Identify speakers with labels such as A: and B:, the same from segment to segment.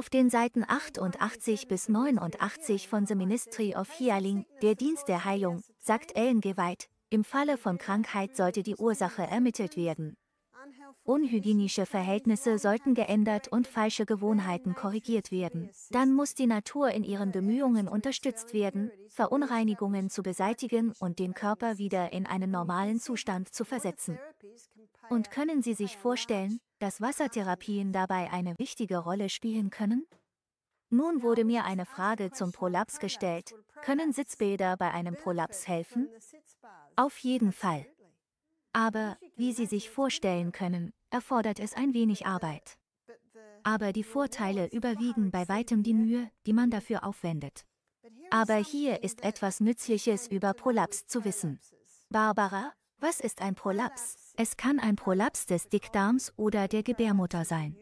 A: auf den Seiten 88 bis 89 von The Ministry of Healing, der Dienst der Heilung, sagt Ellen geweiht, im Falle von Krankheit sollte die Ursache ermittelt werden. Unhygienische Verhältnisse sollten geändert und falsche Gewohnheiten korrigiert werden. Dann muss die Natur in ihren Bemühungen unterstützt werden, Verunreinigungen zu beseitigen und den Körper wieder in einen normalen Zustand zu versetzen. Und können Sie sich vorstellen, dass Wassertherapien dabei eine wichtige Rolle spielen können? Nun wurde mir eine Frage zum Prolaps gestellt. Können Sitzbäder bei einem Prolaps helfen? Auf jeden Fall. Aber, wie Sie sich vorstellen können, erfordert es ein wenig Arbeit. Aber die Vorteile überwiegen bei weitem die Mühe, die man dafür aufwendet. Aber hier ist etwas Nützliches über Prolaps zu wissen. Barbara, was ist ein Prolaps? Es kann ein Prolaps des Dickdarms oder der Gebärmutter sein.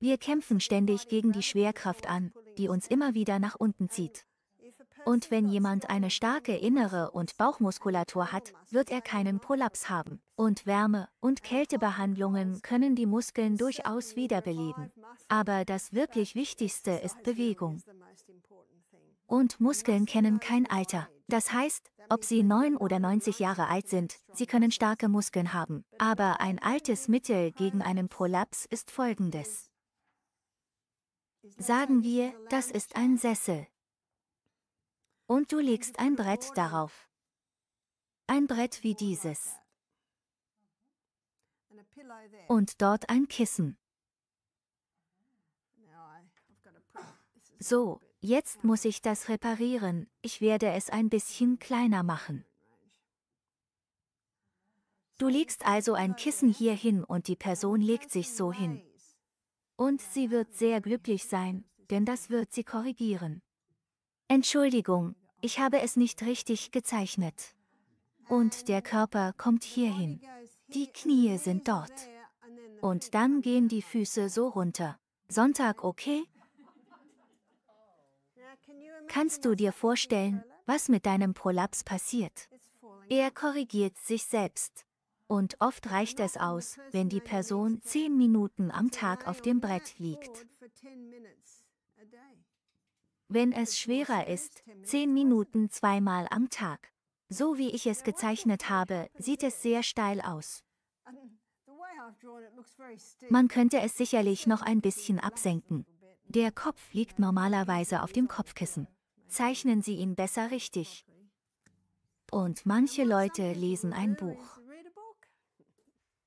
A: Wir kämpfen ständig gegen die Schwerkraft an, die uns immer wieder nach unten zieht. Und wenn jemand eine starke innere und Bauchmuskulatur hat, wird er keinen Prolaps haben. Und Wärme- und Kältebehandlungen können die Muskeln durchaus wiederbeleben. Aber das wirklich Wichtigste ist Bewegung. Und Muskeln kennen kein Alter. Das heißt, ob Sie 9 oder 90 Jahre alt sind, Sie können starke Muskeln haben. Aber ein altes Mittel gegen einen Prolaps ist folgendes. Sagen wir, das ist ein Sessel. Und du legst ein Brett darauf. Ein Brett wie dieses. Und dort ein Kissen. So, jetzt muss ich das reparieren, ich werde es ein bisschen kleiner machen. Du legst also ein Kissen hier hin und die Person legt sich so hin. Und sie wird sehr glücklich sein, denn das wird sie korrigieren. Entschuldigung, ich habe es nicht richtig gezeichnet. Und der Körper kommt hier hin. Die Knie sind dort. Und dann gehen die Füße so runter. Sonntag okay? Kannst du dir vorstellen, was mit deinem Prolaps passiert? Er korrigiert sich selbst. Und oft reicht es aus, wenn die Person zehn Minuten am Tag auf dem Brett liegt. Wenn es schwerer ist, zehn Minuten zweimal am Tag. So wie ich es gezeichnet habe, sieht es sehr steil aus. Man könnte es sicherlich noch ein bisschen absenken. Der Kopf liegt normalerweise auf dem Kopfkissen zeichnen sie ihn besser richtig. Und manche Leute lesen ein Buch.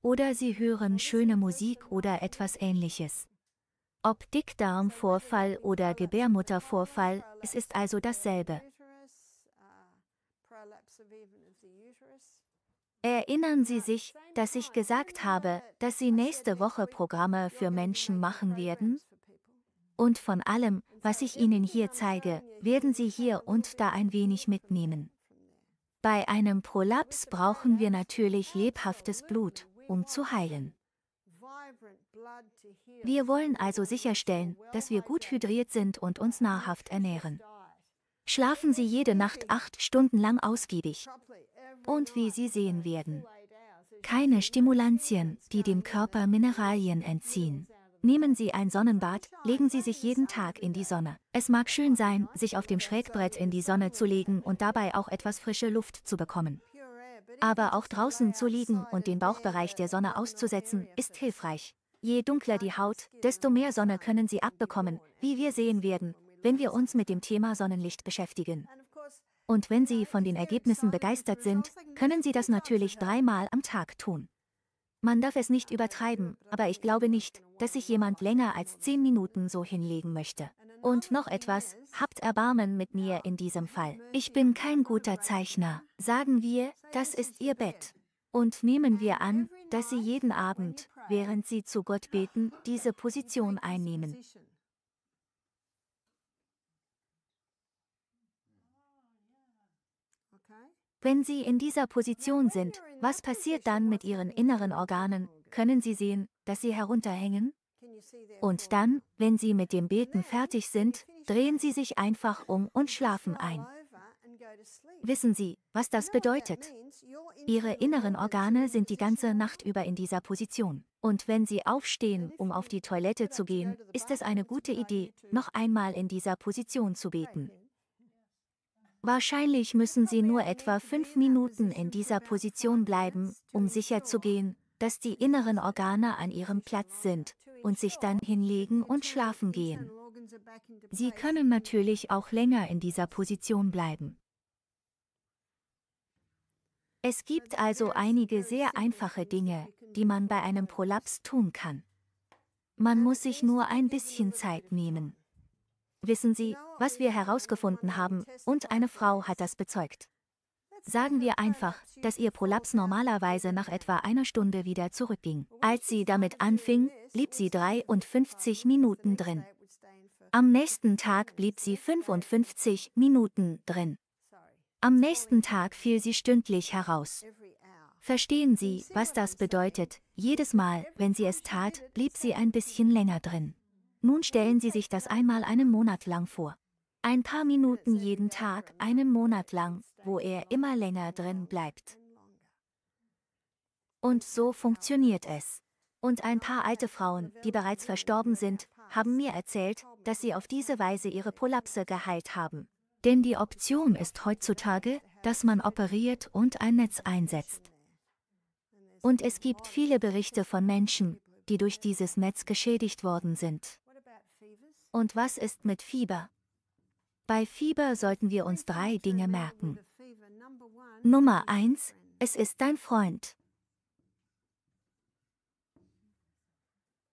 A: Oder sie hören schöne Musik oder etwas ähnliches. Ob Dickdarmvorfall oder Gebärmuttervorfall, es ist also dasselbe. Erinnern Sie sich, dass ich gesagt habe, dass Sie nächste Woche Programme für Menschen machen werden? und von allem, was ich Ihnen hier zeige, werden Sie hier und da ein wenig mitnehmen. Bei einem Prolaps brauchen wir natürlich lebhaftes Blut, um zu heilen. Wir wollen also sicherstellen, dass wir gut hydriert sind und uns nahrhaft ernähren. Schlafen Sie jede Nacht acht Stunden lang ausgiebig. Und wie Sie sehen werden, keine Stimulantien, die dem Körper Mineralien entziehen. Nehmen Sie ein Sonnenbad, legen Sie sich jeden Tag in die Sonne. Es mag schön sein, sich auf dem Schrägbrett in die Sonne zu legen und dabei auch etwas frische Luft zu bekommen. Aber auch draußen zu liegen und den Bauchbereich der Sonne auszusetzen, ist hilfreich. Je dunkler die Haut, desto mehr Sonne können Sie abbekommen, wie wir sehen werden, wenn wir uns mit dem Thema Sonnenlicht beschäftigen. Und wenn Sie von den Ergebnissen begeistert sind, können Sie das natürlich dreimal am Tag tun. Man darf es nicht übertreiben, aber ich glaube nicht, dass sich jemand länger als zehn Minuten so hinlegen möchte. Und noch etwas, habt Erbarmen mit mir in diesem Fall. Ich bin kein guter Zeichner. Sagen wir, das ist ihr Bett. Und nehmen wir an, dass sie jeden Abend, während sie zu Gott beten, diese Position einnehmen. Wenn Sie in dieser Position sind, was passiert dann mit Ihren inneren Organen? Können Sie sehen, dass Sie herunterhängen? Und dann, wenn Sie mit dem Beten fertig sind, drehen Sie sich einfach um und schlafen ein. Wissen Sie, was das bedeutet? Ihre inneren Organe sind die ganze Nacht über in dieser Position. Und wenn Sie aufstehen, um auf die Toilette zu gehen, ist es eine gute Idee, noch einmal in dieser Position zu beten. Wahrscheinlich müssen Sie nur etwa fünf Minuten in dieser Position bleiben, um sicherzugehen, dass die inneren Organe an ihrem Platz sind, und sich dann hinlegen und schlafen gehen. Sie können natürlich auch länger in dieser Position bleiben. Es gibt also einige sehr einfache Dinge, die man bei einem Prolaps tun kann. Man muss sich nur ein bisschen Zeit nehmen. Wissen Sie, was wir herausgefunden haben, und eine Frau hat das bezeugt. Sagen wir einfach, dass ihr Prolaps normalerweise nach etwa einer Stunde wieder zurückging. Als sie damit anfing, blieb sie 53 Minuten drin. Am nächsten Tag blieb sie 55 Minuten drin. Am nächsten Tag fiel sie stündlich heraus. Verstehen Sie, was das bedeutet? Jedes Mal, wenn sie es tat, blieb sie ein bisschen länger drin. Nun stellen Sie sich das einmal einen Monat lang vor. Ein paar Minuten jeden Tag, einen Monat lang, wo er immer länger drin bleibt. Und so funktioniert es. Und ein paar alte Frauen, die bereits verstorben sind, haben mir erzählt, dass sie auf diese Weise ihre Prolapse geheilt haben. Denn die Option ist heutzutage, dass man operiert und ein Netz einsetzt. Und es gibt viele Berichte von Menschen, die durch dieses Netz geschädigt worden sind. Und was ist mit Fieber? Bei Fieber sollten wir uns drei Dinge merken. Nummer eins: Es ist dein Freund.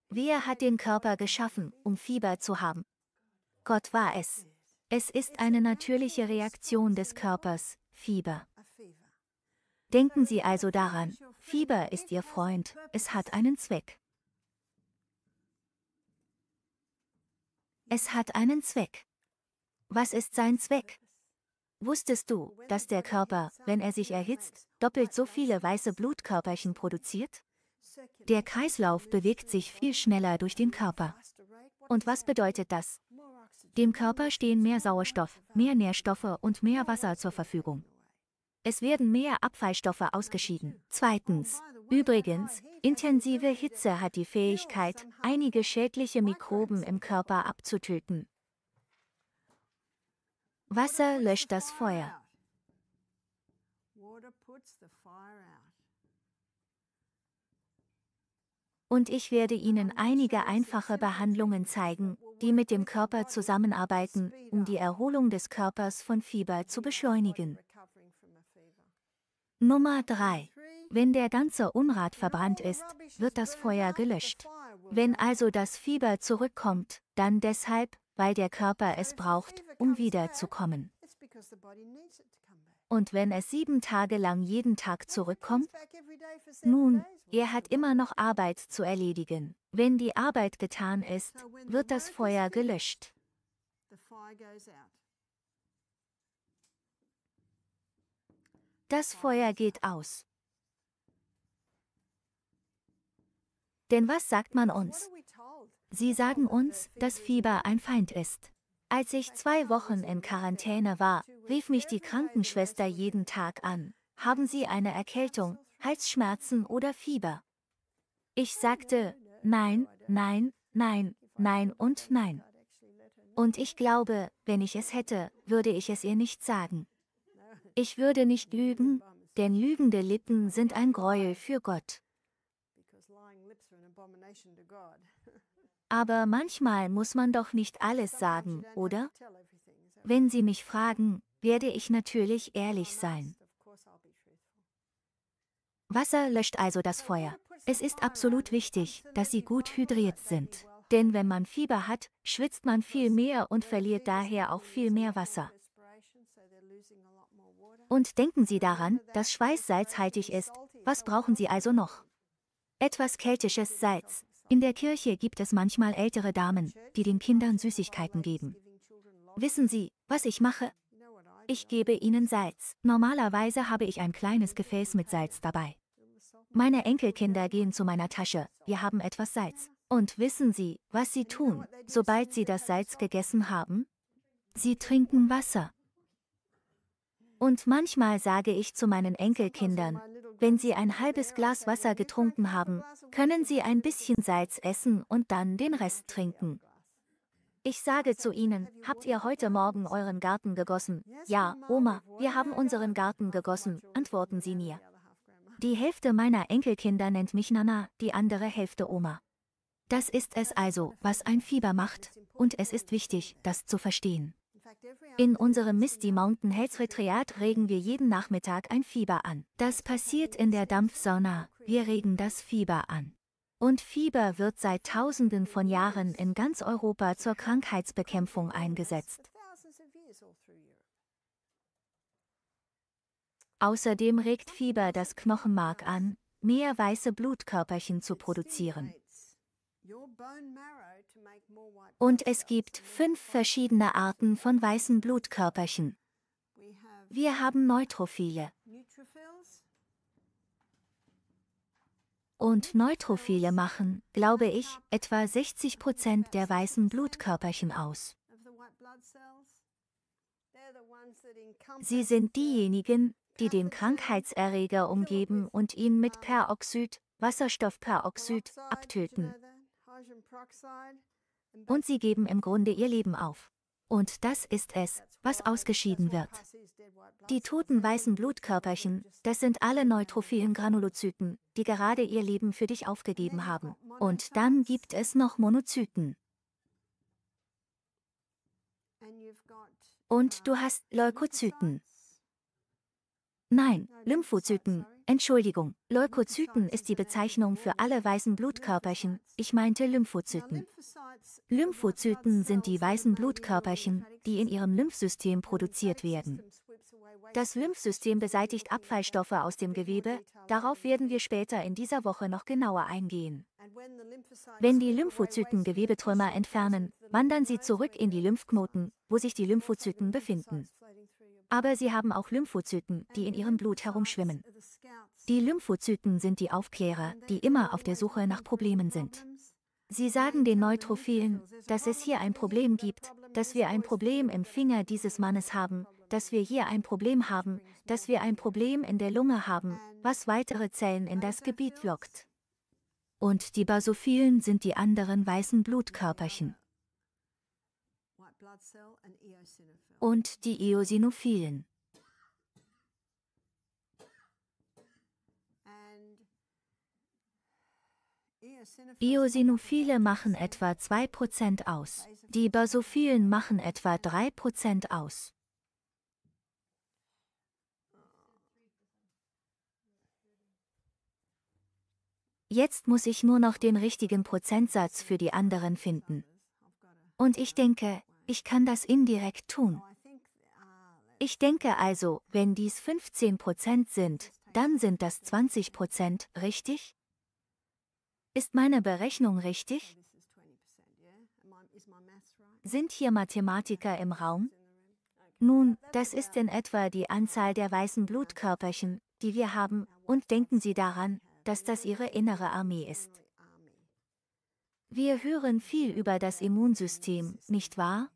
A: Wer hat den Körper geschaffen, um Fieber zu haben? Gott war es. Es ist eine natürliche Reaktion des Körpers, Fieber. Denken Sie also daran, Fieber ist Ihr Freund, es hat einen Zweck. Es hat einen Zweck. Was ist sein Zweck? Wusstest du, dass der Körper, wenn er sich erhitzt, doppelt so viele weiße Blutkörperchen produziert? Der Kreislauf bewegt sich viel schneller durch den Körper. Und was bedeutet das? Dem Körper stehen mehr Sauerstoff, mehr Nährstoffe und mehr Wasser zur Verfügung. Es werden mehr Abfallstoffe ausgeschieden. Zweitens, Übrigens, intensive Hitze hat die Fähigkeit, einige schädliche Mikroben im Körper abzutöten. Wasser löscht das Feuer. Und ich werde Ihnen einige einfache Behandlungen zeigen, die mit dem Körper zusammenarbeiten, um die Erholung des Körpers von Fieber zu beschleunigen. Nummer 3. Wenn der ganze Unrat verbrannt ist, wird das Feuer gelöscht. Wenn also das Fieber zurückkommt, dann deshalb, weil der Körper es braucht, um wiederzukommen. Und wenn es sieben Tage lang jeden Tag zurückkommt? Nun, er hat immer noch Arbeit zu erledigen. Wenn die Arbeit getan ist, wird das Feuer gelöscht. Das Feuer geht aus. Denn was sagt man uns? Sie sagen uns, dass Fieber ein Feind ist. Als ich zwei Wochen in Quarantäne war, rief mich die Krankenschwester jeden Tag an. Haben Sie eine Erkältung, Halsschmerzen oder Fieber? Ich sagte, nein, nein, nein, nein und nein. Und ich glaube, wenn ich es hätte, würde ich es ihr nicht sagen. Ich würde nicht lügen, denn lügende Lippen sind ein Gräuel für Gott. Aber manchmal muss man doch nicht alles sagen, oder? Wenn Sie mich fragen, werde ich natürlich ehrlich sein. Wasser löscht also das Feuer. Es ist absolut wichtig, dass Sie gut hydriert sind. Denn wenn man Fieber hat, schwitzt man viel mehr und verliert daher auch viel mehr Wasser. Und denken Sie daran, dass Schweiß salzhaltig ist. Was brauchen Sie also noch? Etwas keltisches Salz. In der Kirche gibt es manchmal ältere Damen, die den Kindern Süßigkeiten geben. Wissen Sie, was ich mache? Ich gebe ihnen Salz. Normalerweise habe ich ein kleines Gefäß mit Salz dabei. Meine Enkelkinder gehen zu meiner Tasche, wir haben etwas Salz. Und wissen Sie, was sie tun, sobald sie das Salz gegessen haben? Sie trinken Wasser. Und manchmal sage ich zu meinen Enkelkindern, wenn Sie ein halbes Glas Wasser getrunken haben, können Sie ein bisschen Salz essen und dann den Rest trinken. Ich sage zu Ihnen, habt ihr heute Morgen euren Garten gegossen? Ja, Oma, wir haben unseren Garten gegossen, antworten Sie mir. Die Hälfte meiner Enkelkinder nennt mich Nana, die andere Hälfte Oma. Das ist es also, was ein Fieber macht, und es ist wichtig, das zu verstehen. In unserem Misty Mountain Health Retreat regen wir jeden Nachmittag ein Fieber an. Das passiert in der Dampfsauna. Wir regen das Fieber an. Und Fieber wird seit Tausenden von Jahren in ganz Europa zur Krankheitsbekämpfung eingesetzt. Außerdem regt Fieber das Knochenmark an, mehr weiße Blutkörperchen zu produzieren. Und es gibt fünf verschiedene Arten von weißen Blutkörperchen. Wir haben Neutrophile. Und Neutrophile machen, glaube ich, etwa 60 Prozent der weißen Blutkörperchen aus. Sie sind diejenigen, die den Krankheitserreger umgeben und ihn mit Peroxid, Wasserstoffperoxid, abtöten. Und sie geben im Grunde ihr Leben auf. Und das ist es, was ausgeschieden wird. Die toten weißen Blutkörperchen, das sind alle neutrophilen Granulozyten, die gerade ihr Leben für dich aufgegeben haben. Und dann gibt es noch Monozyten. Und du hast Leukozyten. Nein, Lymphozyten, Entschuldigung, Leukozyten ist die Bezeichnung für alle weißen Blutkörperchen, ich meinte Lymphozyten. Lymphozyten sind die weißen Blutkörperchen, die in ihrem Lymphsystem produziert werden. Das Lymphsystem beseitigt Abfallstoffe aus dem Gewebe, darauf werden wir später in dieser Woche noch genauer eingehen. Wenn die Lymphozyten Gewebetrümmer entfernen, wandern sie zurück in die Lymphknoten, wo sich die Lymphozyten befinden. Aber sie haben auch Lymphozyten, die in ihrem Blut herumschwimmen. Die Lymphozyten sind die Aufklärer, die immer auf der Suche nach Problemen sind. Sie sagen den Neutrophilen, dass es hier ein Problem gibt, dass wir ein Problem im Finger dieses Mannes haben, dass wir hier ein Problem haben, dass wir ein Problem in der Lunge haben, was weitere Zellen in das Gebiet lockt. Und die Basophilen sind die anderen weißen Blutkörperchen und die Eosinophilen. Eosinophile machen etwa 2% aus. Die Basophilen machen etwa 3% aus. Jetzt muss ich nur noch den richtigen Prozentsatz für die anderen finden. Und ich denke, ich kann das indirekt tun. Ich denke also, wenn dies 15% sind, dann sind das 20%, richtig? Ist meine Berechnung richtig? Sind hier Mathematiker im Raum? Nun, das ist in etwa die Anzahl der weißen Blutkörperchen, die wir haben, und denken Sie daran, dass das Ihre innere Armee ist. Wir hören viel über das Immunsystem, nicht wahr?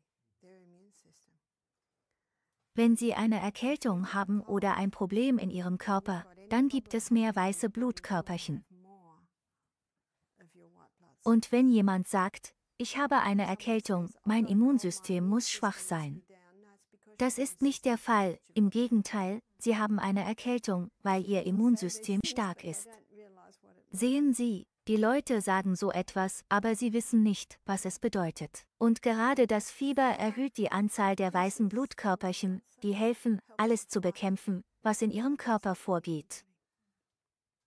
A: Wenn Sie eine Erkältung haben oder ein Problem in Ihrem Körper, dann gibt es mehr weiße Blutkörperchen. Und wenn jemand sagt, ich habe eine Erkältung, mein Immunsystem muss schwach sein. Das ist nicht der Fall, im Gegenteil, Sie haben eine Erkältung, weil Ihr Immunsystem stark ist. Sehen Sie, die Leute sagen so etwas, aber sie wissen nicht, was es bedeutet. Und gerade das Fieber erhöht die Anzahl der weißen Blutkörperchen, die helfen, alles zu bekämpfen, was in ihrem Körper vorgeht.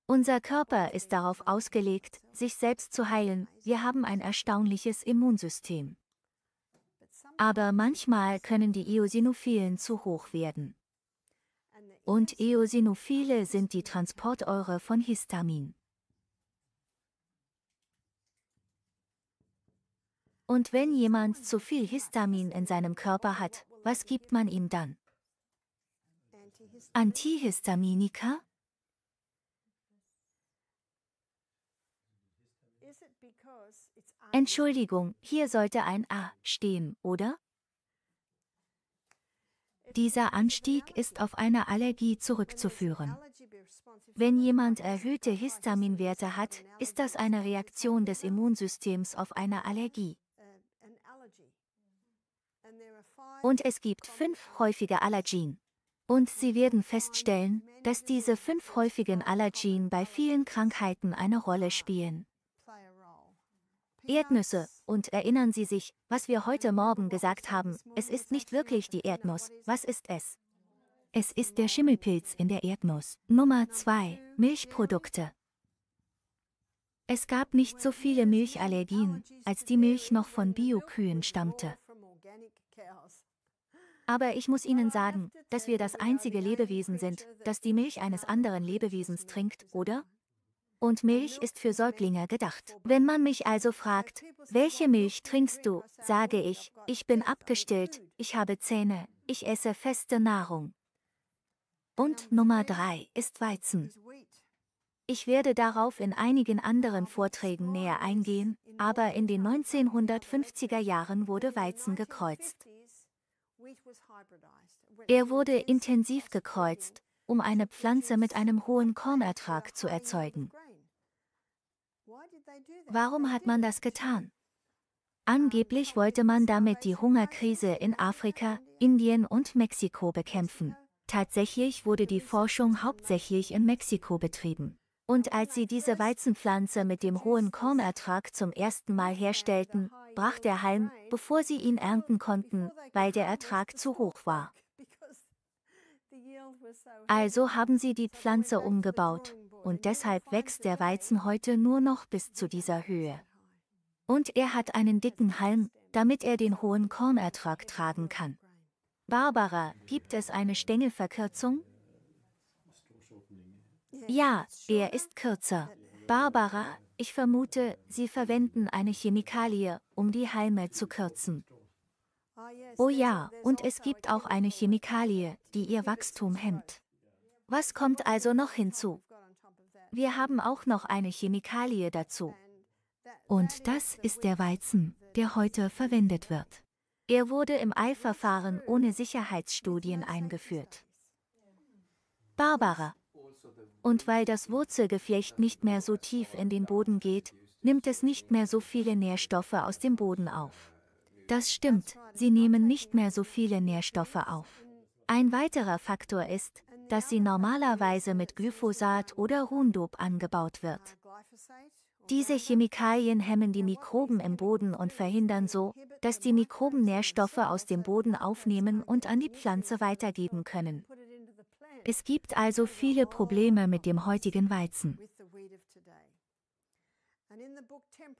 A: Unser Körper ist darauf ausgelegt, sich selbst zu heilen, wir haben ein erstaunliches Immunsystem. Aber manchmal können die Eosinophilen zu hoch werden. Und Eosinophile sind die Transporteure von Histamin. Und wenn jemand zu viel Histamin in seinem Körper hat, was gibt man ihm dann? Antihistaminika? Entschuldigung, hier sollte ein A stehen, oder? Dieser Anstieg ist auf eine Allergie zurückzuführen. Wenn jemand erhöhte Histaminwerte hat, ist das eine Reaktion des Immunsystems auf eine Allergie. Und es gibt fünf häufige Allergien. Und Sie werden feststellen, dass diese fünf häufigen Allergien bei vielen Krankheiten eine Rolle spielen. Erdnüsse, und erinnern Sie sich, was wir heute Morgen gesagt haben, es ist nicht wirklich die Erdnuss, was ist es? Es ist der Schimmelpilz in der Erdnuss. Nummer 2. Milchprodukte. Es gab nicht so viele Milchallergien, als die Milch noch von Biokühen stammte. Aber ich muss Ihnen sagen, dass wir das einzige Lebewesen sind, das die Milch eines anderen Lebewesens trinkt, oder? Und Milch ist für Säuglinge gedacht. Wenn man mich also fragt, welche Milch trinkst du, sage ich, ich bin abgestillt, ich habe Zähne, ich esse feste Nahrung. Und Nummer drei ist Weizen. Ich werde darauf in einigen anderen Vorträgen näher eingehen, aber in den 1950er Jahren wurde Weizen gekreuzt. Er wurde intensiv gekreuzt, um eine Pflanze mit einem hohen Kornertrag zu erzeugen. Warum hat man das getan? Angeblich wollte man damit die Hungerkrise in Afrika, Indien und Mexiko bekämpfen. Tatsächlich wurde die Forschung hauptsächlich in Mexiko betrieben. Und als sie diese Weizenpflanze mit dem hohen Kornertrag zum ersten Mal herstellten, brach der Halm, bevor sie ihn ernten konnten, weil der Ertrag zu hoch war. Also haben sie die Pflanze umgebaut, und deshalb wächst der Weizen heute nur noch bis zu dieser Höhe. Und er hat einen dicken Halm, damit er den hohen Kornertrag tragen kann. Barbara, gibt es eine Stängelverkürzung? Ja, er ist kürzer. Barbara, ich vermute, sie verwenden eine Chemikalie, um die Halme zu kürzen. Oh ja, und es gibt auch eine Chemikalie, die ihr Wachstum hemmt. Was kommt also noch hinzu? Wir haben auch noch eine Chemikalie dazu. Und das ist der Weizen, der heute verwendet wird. Er wurde im Eilverfahren ohne Sicherheitsstudien eingeführt. Barbara, und weil das Wurzelgeflecht nicht mehr so tief in den Boden geht, nimmt es nicht mehr so viele Nährstoffe aus dem Boden auf. Das stimmt, sie nehmen nicht mehr so viele Nährstoffe auf. Ein weiterer Faktor ist, dass sie normalerweise mit Glyphosat oder Roundup angebaut wird. Diese Chemikalien hemmen die Mikroben im Boden und verhindern so, dass die Mikroben Nährstoffe aus dem Boden aufnehmen und an die Pflanze weitergeben können. Es gibt also viele Probleme mit dem heutigen Weizen.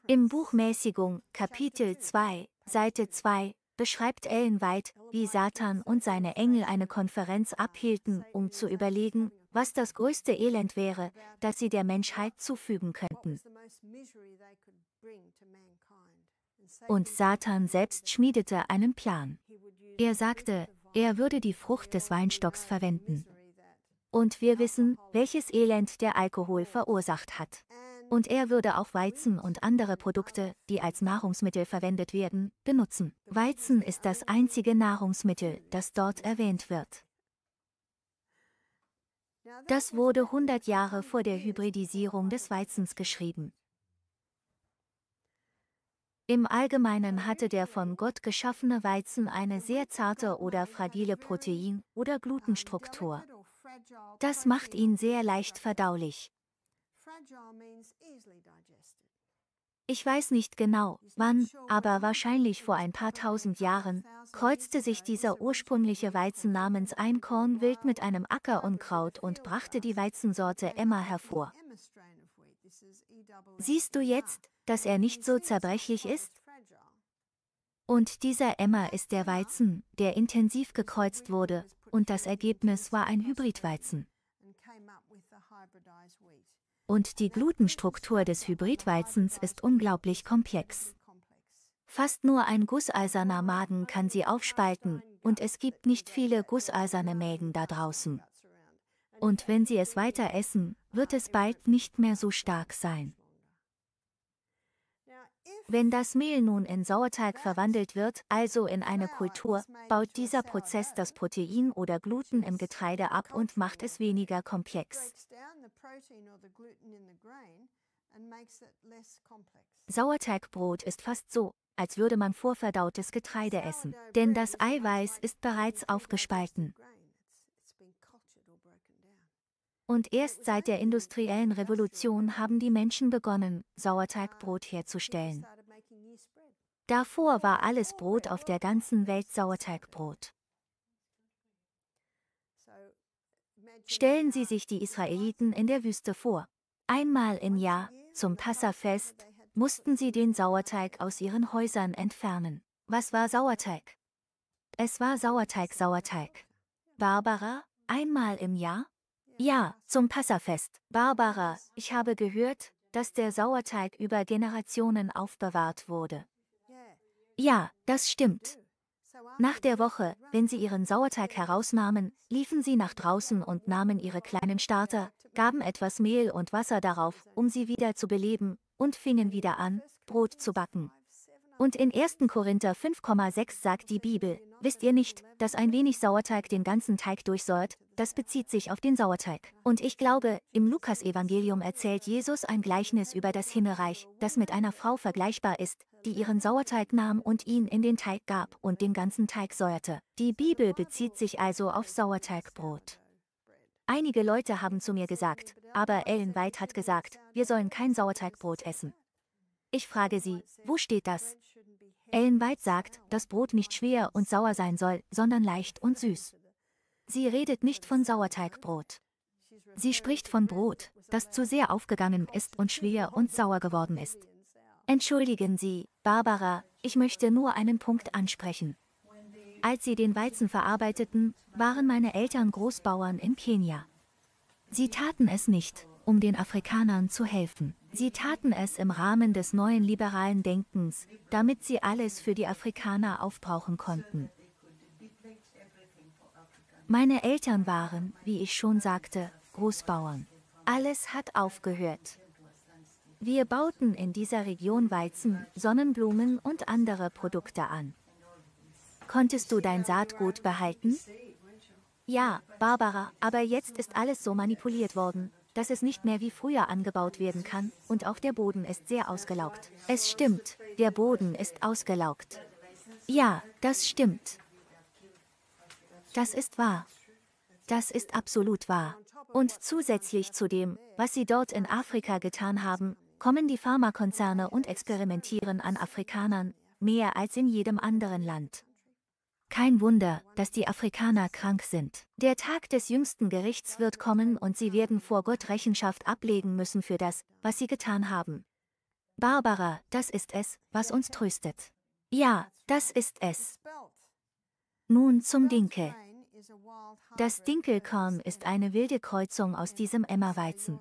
A: Im Buch Mäßigung, Kapitel 2, Seite 2, beschreibt Ellen White, wie Satan und seine Engel eine Konferenz abhielten, um zu überlegen, was das größte Elend wäre, das sie der Menschheit zufügen könnten. Und Satan selbst schmiedete einen Plan. Er sagte, er würde die Frucht des Weinstocks verwenden. Und wir wissen, welches Elend der Alkohol verursacht hat. Und er würde auch Weizen und andere Produkte, die als Nahrungsmittel verwendet werden, benutzen. Weizen ist das einzige Nahrungsmittel, das dort erwähnt wird. Das wurde 100 Jahre vor der Hybridisierung des Weizens geschrieben. Im Allgemeinen hatte der von Gott geschaffene Weizen eine sehr zarte oder fragile Protein- oder Glutenstruktur. Das macht ihn sehr leicht verdaulich. Ich weiß nicht genau, wann, aber wahrscheinlich vor ein paar tausend Jahren, kreuzte sich dieser ursprüngliche Weizen namens Einkornwild mit einem Ackerunkraut und brachte die Weizensorte Emma hervor. Siehst du jetzt, dass er nicht so zerbrechlich ist? Und dieser Emma ist der Weizen, der intensiv gekreuzt wurde, und das Ergebnis war ein Hybridweizen. Und die Glutenstruktur des Hybridweizens ist unglaublich komplex. Fast nur ein gusseiserner Magen kann sie aufspalten, und es gibt nicht viele gusseiserne Mägen da draußen. Und wenn sie es weiter essen, wird es bald nicht mehr so stark sein. Wenn das Mehl nun in Sauerteig verwandelt wird, also in eine Kultur, baut dieser Prozess das Protein oder Gluten im Getreide ab und macht es weniger komplex. Sauerteigbrot ist fast so, als würde man vorverdautes Getreide essen, denn das Eiweiß ist bereits aufgespalten. Und erst seit der industriellen Revolution haben die Menschen begonnen, Sauerteigbrot herzustellen. Davor war alles Brot auf der ganzen Welt Sauerteigbrot. Stellen Sie sich die Israeliten in der Wüste vor. Einmal im Jahr, zum Passafest, mussten sie den Sauerteig aus ihren Häusern entfernen. Was war Sauerteig? Es war Sauerteig, Sauerteig. Barbara, einmal im Jahr? Ja, zum Passafest. Barbara, ich habe gehört, dass der Sauerteig über Generationen aufbewahrt wurde. Ja, das stimmt. Nach der Woche, wenn sie ihren Sauerteig herausnahmen, liefen sie nach draußen und nahmen ihre kleinen Starter, gaben etwas Mehl und Wasser darauf, um sie wieder zu beleben, und fingen wieder an, Brot zu backen. Und in 1. Korinther 5,6 sagt die Bibel, Wisst ihr nicht, dass ein wenig Sauerteig den ganzen Teig durchsäuert? Das bezieht sich auf den Sauerteig. Und ich glaube, im Lukasevangelium erzählt Jesus ein Gleichnis über das Himmelreich, das mit einer Frau vergleichbar ist, die ihren Sauerteig nahm und ihn in den Teig gab und den ganzen Teig säuerte. Die Bibel bezieht sich also auf Sauerteigbrot. Einige Leute haben zu mir gesagt, aber Ellen White hat gesagt, wir sollen kein Sauerteigbrot essen. Ich frage sie, wo steht das? Ellen White sagt, dass Brot nicht schwer und sauer sein soll, sondern leicht und süß. Sie redet nicht von Sauerteigbrot. Sie spricht von Brot, das zu sehr aufgegangen ist und schwer und sauer geworden ist. Entschuldigen Sie, Barbara, ich möchte nur einen Punkt ansprechen. Als sie den Weizen verarbeiteten, waren meine Eltern Großbauern in Kenia. Sie taten es nicht, um den Afrikanern zu helfen. Sie taten es im Rahmen des neuen liberalen Denkens, damit sie alles für die Afrikaner aufbrauchen konnten. Meine Eltern waren, wie ich schon sagte, Großbauern. Alles hat aufgehört. Wir bauten in dieser Region Weizen, Sonnenblumen und andere Produkte an. Konntest du dein Saatgut behalten? Ja, Barbara, aber jetzt ist alles so manipuliert worden, dass es nicht mehr wie früher angebaut werden kann, und auch der Boden ist sehr ausgelaugt. Es stimmt, der Boden ist ausgelaugt. Ja, das stimmt. Das ist wahr. Das ist absolut wahr. Und zusätzlich zu dem, was sie dort in Afrika getan haben, kommen die Pharmakonzerne und experimentieren an Afrikanern, mehr als in jedem anderen Land. Kein Wunder, dass die Afrikaner krank sind. Der Tag des jüngsten Gerichts wird kommen und sie werden vor Gott Rechenschaft ablegen müssen für das, was sie getan haben. Barbara, das ist es, was uns tröstet. Ja, das ist es. Nun zum Dinkel. Das Dinkelkorn ist eine wilde Kreuzung aus diesem Emmerweizen.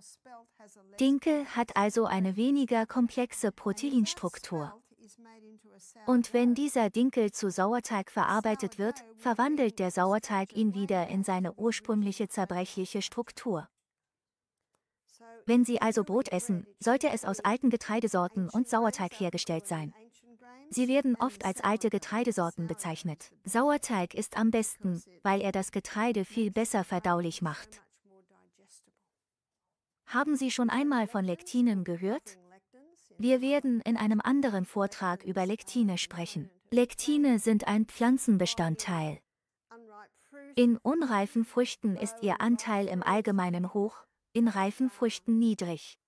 A: Dinkel hat also eine weniger komplexe Proteinstruktur. Und wenn dieser Dinkel zu Sauerteig verarbeitet wird, verwandelt der Sauerteig ihn wieder in seine ursprüngliche zerbrechliche Struktur. Wenn Sie also Brot essen, sollte es aus alten Getreidesorten und Sauerteig hergestellt sein. Sie werden oft als alte Getreidesorten bezeichnet. Sauerteig ist am besten, weil er das Getreide viel besser verdaulich macht. Haben Sie schon einmal von Lektinen gehört? Wir werden in einem anderen Vortrag über Lektine sprechen. Lektine sind ein Pflanzenbestandteil. In unreifen Früchten ist ihr Anteil im Allgemeinen hoch, in reifen Früchten niedrig.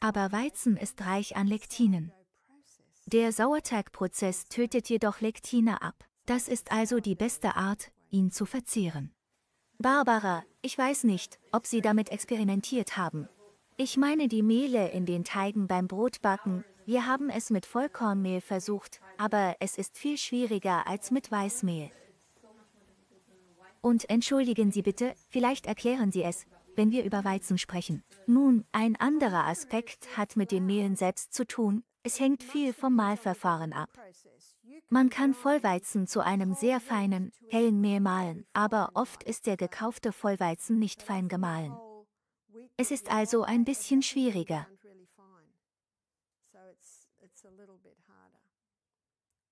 A: Aber Weizen ist reich an Lektinen. Der Sauerteigprozess tötet jedoch Lektine ab. Das ist also die beste Art, ihn zu verzehren. Barbara, ich weiß nicht, ob Sie damit experimentiert haben, ich meine die Mehle in den Teigen beim Brotbacken. Wir haben es mit Vollkornmehl versucht, aber es ist viel schwieriger als mit Weißmehl. Und entschuldigen Sie bitte, vielleicht erklären Sie es, wenn wir über Weizen sprechen. Nun, ein anderer Aspekt hat mit den Mehlen selbst zu tun, es hängt viel vom Mahlverfahren ab. Man kann Vollweizen zu einem sehr feinen, hellen Mehl mahlen, aber oft ist der gekaufte Vollweizen nicht fein gemahlen. Es ist also ein bisschen schwieriger.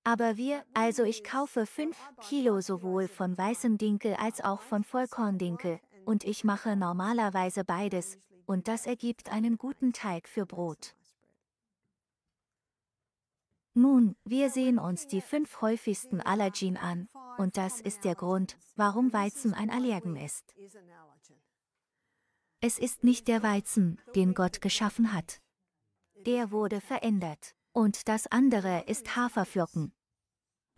A: Aber wir, also ich kaufe 5 Kilo sowohl von weißem Dinkel als auch von Vollkorndinkel, und ich mache normalerweise beides, und das ergibt einen guten Teig für Brot. Nun, wir sehen uns die fünf häufigsten Allergien an, und das ist der Grund, warum Weizen ein Allergen ist. Es ist nicht der Weizen, den Gott geschaffen hat. Der wurde verändert. Und das andere ist Haferflocken.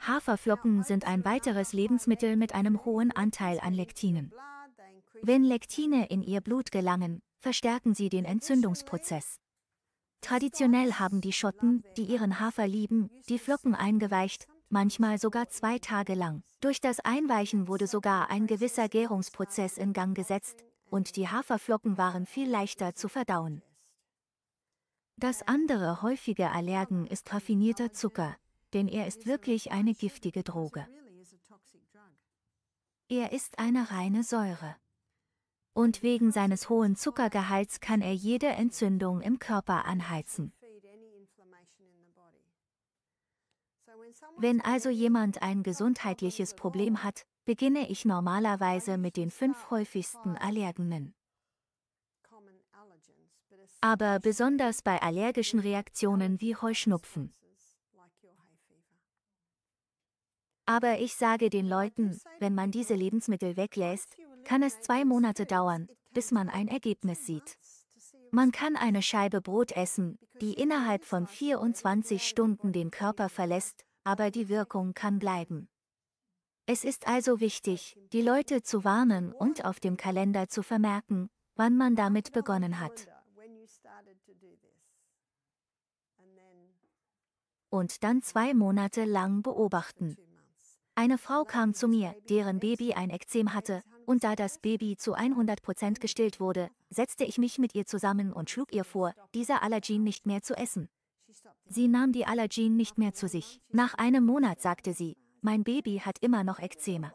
A: Haferflocken sind ein weiteres Lebensmittel mit einem hohen Anteil an Lektinen. Wenn Lektine in ihr Blut gelangen, verstärken sie den Entzündungsprozess. Traditionell haben die Schotten, die ihren Hafer lieben, die Flocken eingeweicht, manchmal sogar zwei Tage lang. Durch das Einweichen wurde sogar ein gewisser Gärungsprozess in Gang gesetzt, und die Haferflocken waren viel leichter zu verdauen. Das andere häufige Allergen ist raffinierter Zucker, denn er ist wirklich eine giftige Droge. Er ist eine reine Säure. Und wegen seines hohen Zuckergehalts kann er jede Entzündung im Körper anheizen. Wenn also jemand ein gesundheitliches Problem hat, beginne ich normalerweise mit den fünf häufigsten Allergenen. Aber besonders bei allergischen Reaktionen wie Heuschnupfen. Aber ich sage den Leuten, wenn man diese Lebensmittel weglässt, kann es zwei Monate dauern, bis man ein Ergebnis sieht. Man kann eine Scheibe Brot essen, die innerhalb von 24 Stunden den Körper verlässt, aber die Wirkung kann bleiben. Es ist also wichtig, die Leute zu warnen und auf dem Kalender zu vermerken, wann man damit begonnen hat. Und dann zwei Monate lang beobachten. Eine Frau kam zu mir, deren Baby ein Ekzem hatte, und da das Baby zu 100% gestillt wurde, setzte ich mich mit ihr zusammen und schlug ihr vor, diese Allergene nicht mehr zu essen. Sie nahm die Allergene nicht mehr zu sich. Nach einem Monat sagte sie, mein Baby hat immer noch Ekzeme.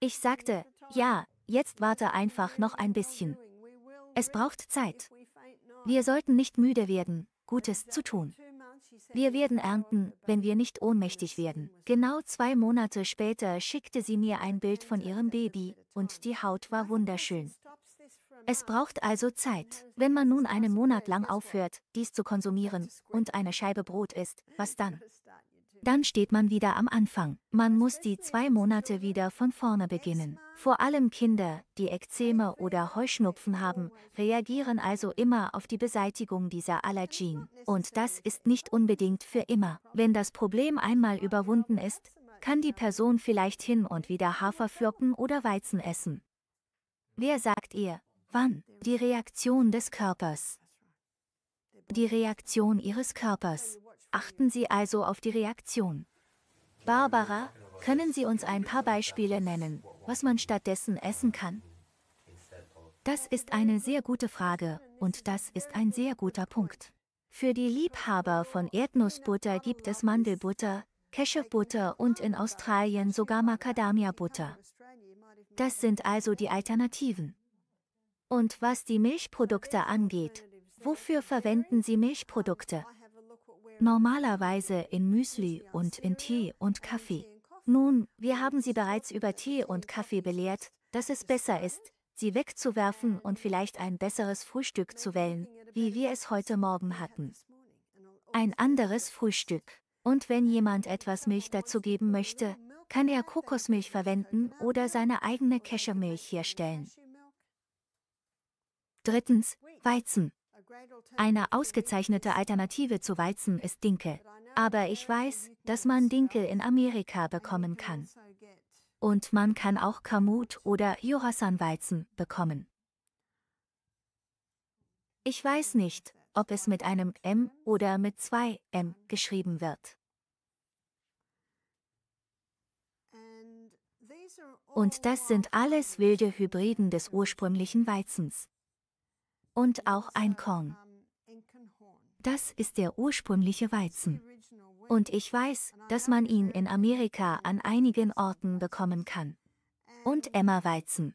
A: Ich sagte, ja, jetzt warte einfach noch ein bisschen. Es braucht Zeit. Wir sollten nicht müde werden, Gutes zu tun. Wir werden ernten, wenn wir nicht ohnmächtig werden. Genau zwei Monate später schickte sie mir ein Bild von ihrem Baby, und die Haut war wunderschön. Es braucht also Zeit. Wenn man nun einen Monat lang aufhört, dies zu konsumieren, und eine Scheibe Brot isst, was dann? Dann steht man wieder am Anfang. Man muss die zwei Monate wieder von vorne beginnen. Vor allem Kinder, die Ekzeme oder Heuschnupfen haben, reagieren also immer auf die Beseitigung dieser Allergien. Und das ist nicht unbedingt für immer. Wenn das Problem einmal überwunden ist, kann die Person vielleicht hin und wieder Haferflocken oder Weizen essen. Wer sagt ihr, wann? Die Reaktion des Körpers. Die Reaktion ihres Körpers achten Sie also auf die Reaktion. Barbara, können Sie uns ein paar Beispiele nennen, was man stattdessen essen kann? Das ist eine sehr gute Frage und das ist ein sehr guter Punkt. Für die Liebhaber von Erdnussbutter gibt es Mandelbutter, Cashewbutter und in Australien sogar Macadamia-Butter. Das sind also die Alternativen. Und was die Milchprodukte angeht, wofür verwenden Sie Milchprodukte? normalerweise in Müsli und in Tee und Kaffee. Nun, wir haben Sie bereits über Tee und Kaffee belehrt, dass es besser ist, sie wegzuwerfen und vielleicht ein besseres Frühstück zu wählen, wie wir es heute Morgen hatten. Ein anderes Frühstück. Und wenn jemand etwas Milch dazu geben möchte, kann er Kokosmilch verwenden oder seine eigene Cashewmilch herstellen. Drittens, Weizen. Eine ausgezeichnete Alternative zu Weizen ist Dinkel. Aber ich weiß, dass man Dinkel in Amerika bekommen kann. Und man kann auch Kamut oder johassan weizen bekommen. Ich weiß nicht, ob es mit einem M oder mit zwei M geschrieben wird. Und das sind alles wilde Hybriden des ursprünglichen Weizens und auch ein Korn. Das ist der ursprüngliche Weizen. Und ich weiß, dass man ihn in Amerika an einigen Orten bekommen kann. Und Emmerweizen.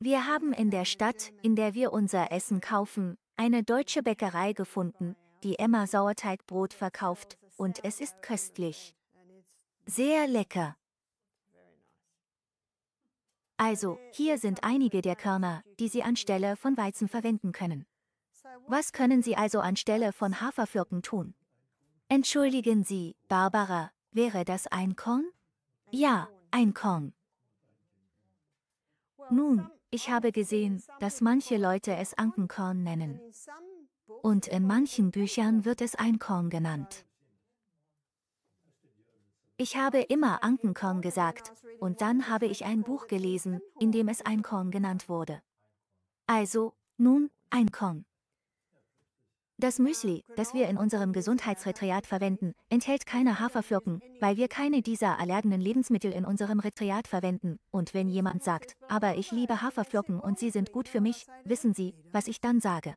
A: Wir haben in der Stadt, in der wir unser Essen kaufen, eine deutsche Bäckerei gefunden, die Emma Sauerteigbrot verkauft, und es ist köstlich. Sehr lecker. Also, hier sind einige der Körner, die Sie anstelle von Weizen verwenden können. Was können Sie also anstelle von Haferflocken tun? Entschuldigen Sie, Barbara, wäre das ein Korn? Ja, ein Korn. Nun, ich habe gesehen, dass manche Leute es Ankenkorn nennen. Und in manchen Büchern wird es ein Korn genannt. Ich habe immer Ankenkorn gesagt, und dann habe ich ein Buch gelesen, in dem es Einkorn genannt wurde. Also, nun, Einkorn. Das Müsli, das wir in unserem Gesundheitsretriat verwenden, enthält keine Haferflocken, weil wir keine dieser erlernenden Lebensmittel in unserem Retriat verwenden. Und wenn jemand sagt, aber ich liebe Haferflocken und sie sind gut für mich, wissen Sie, was ich dann sage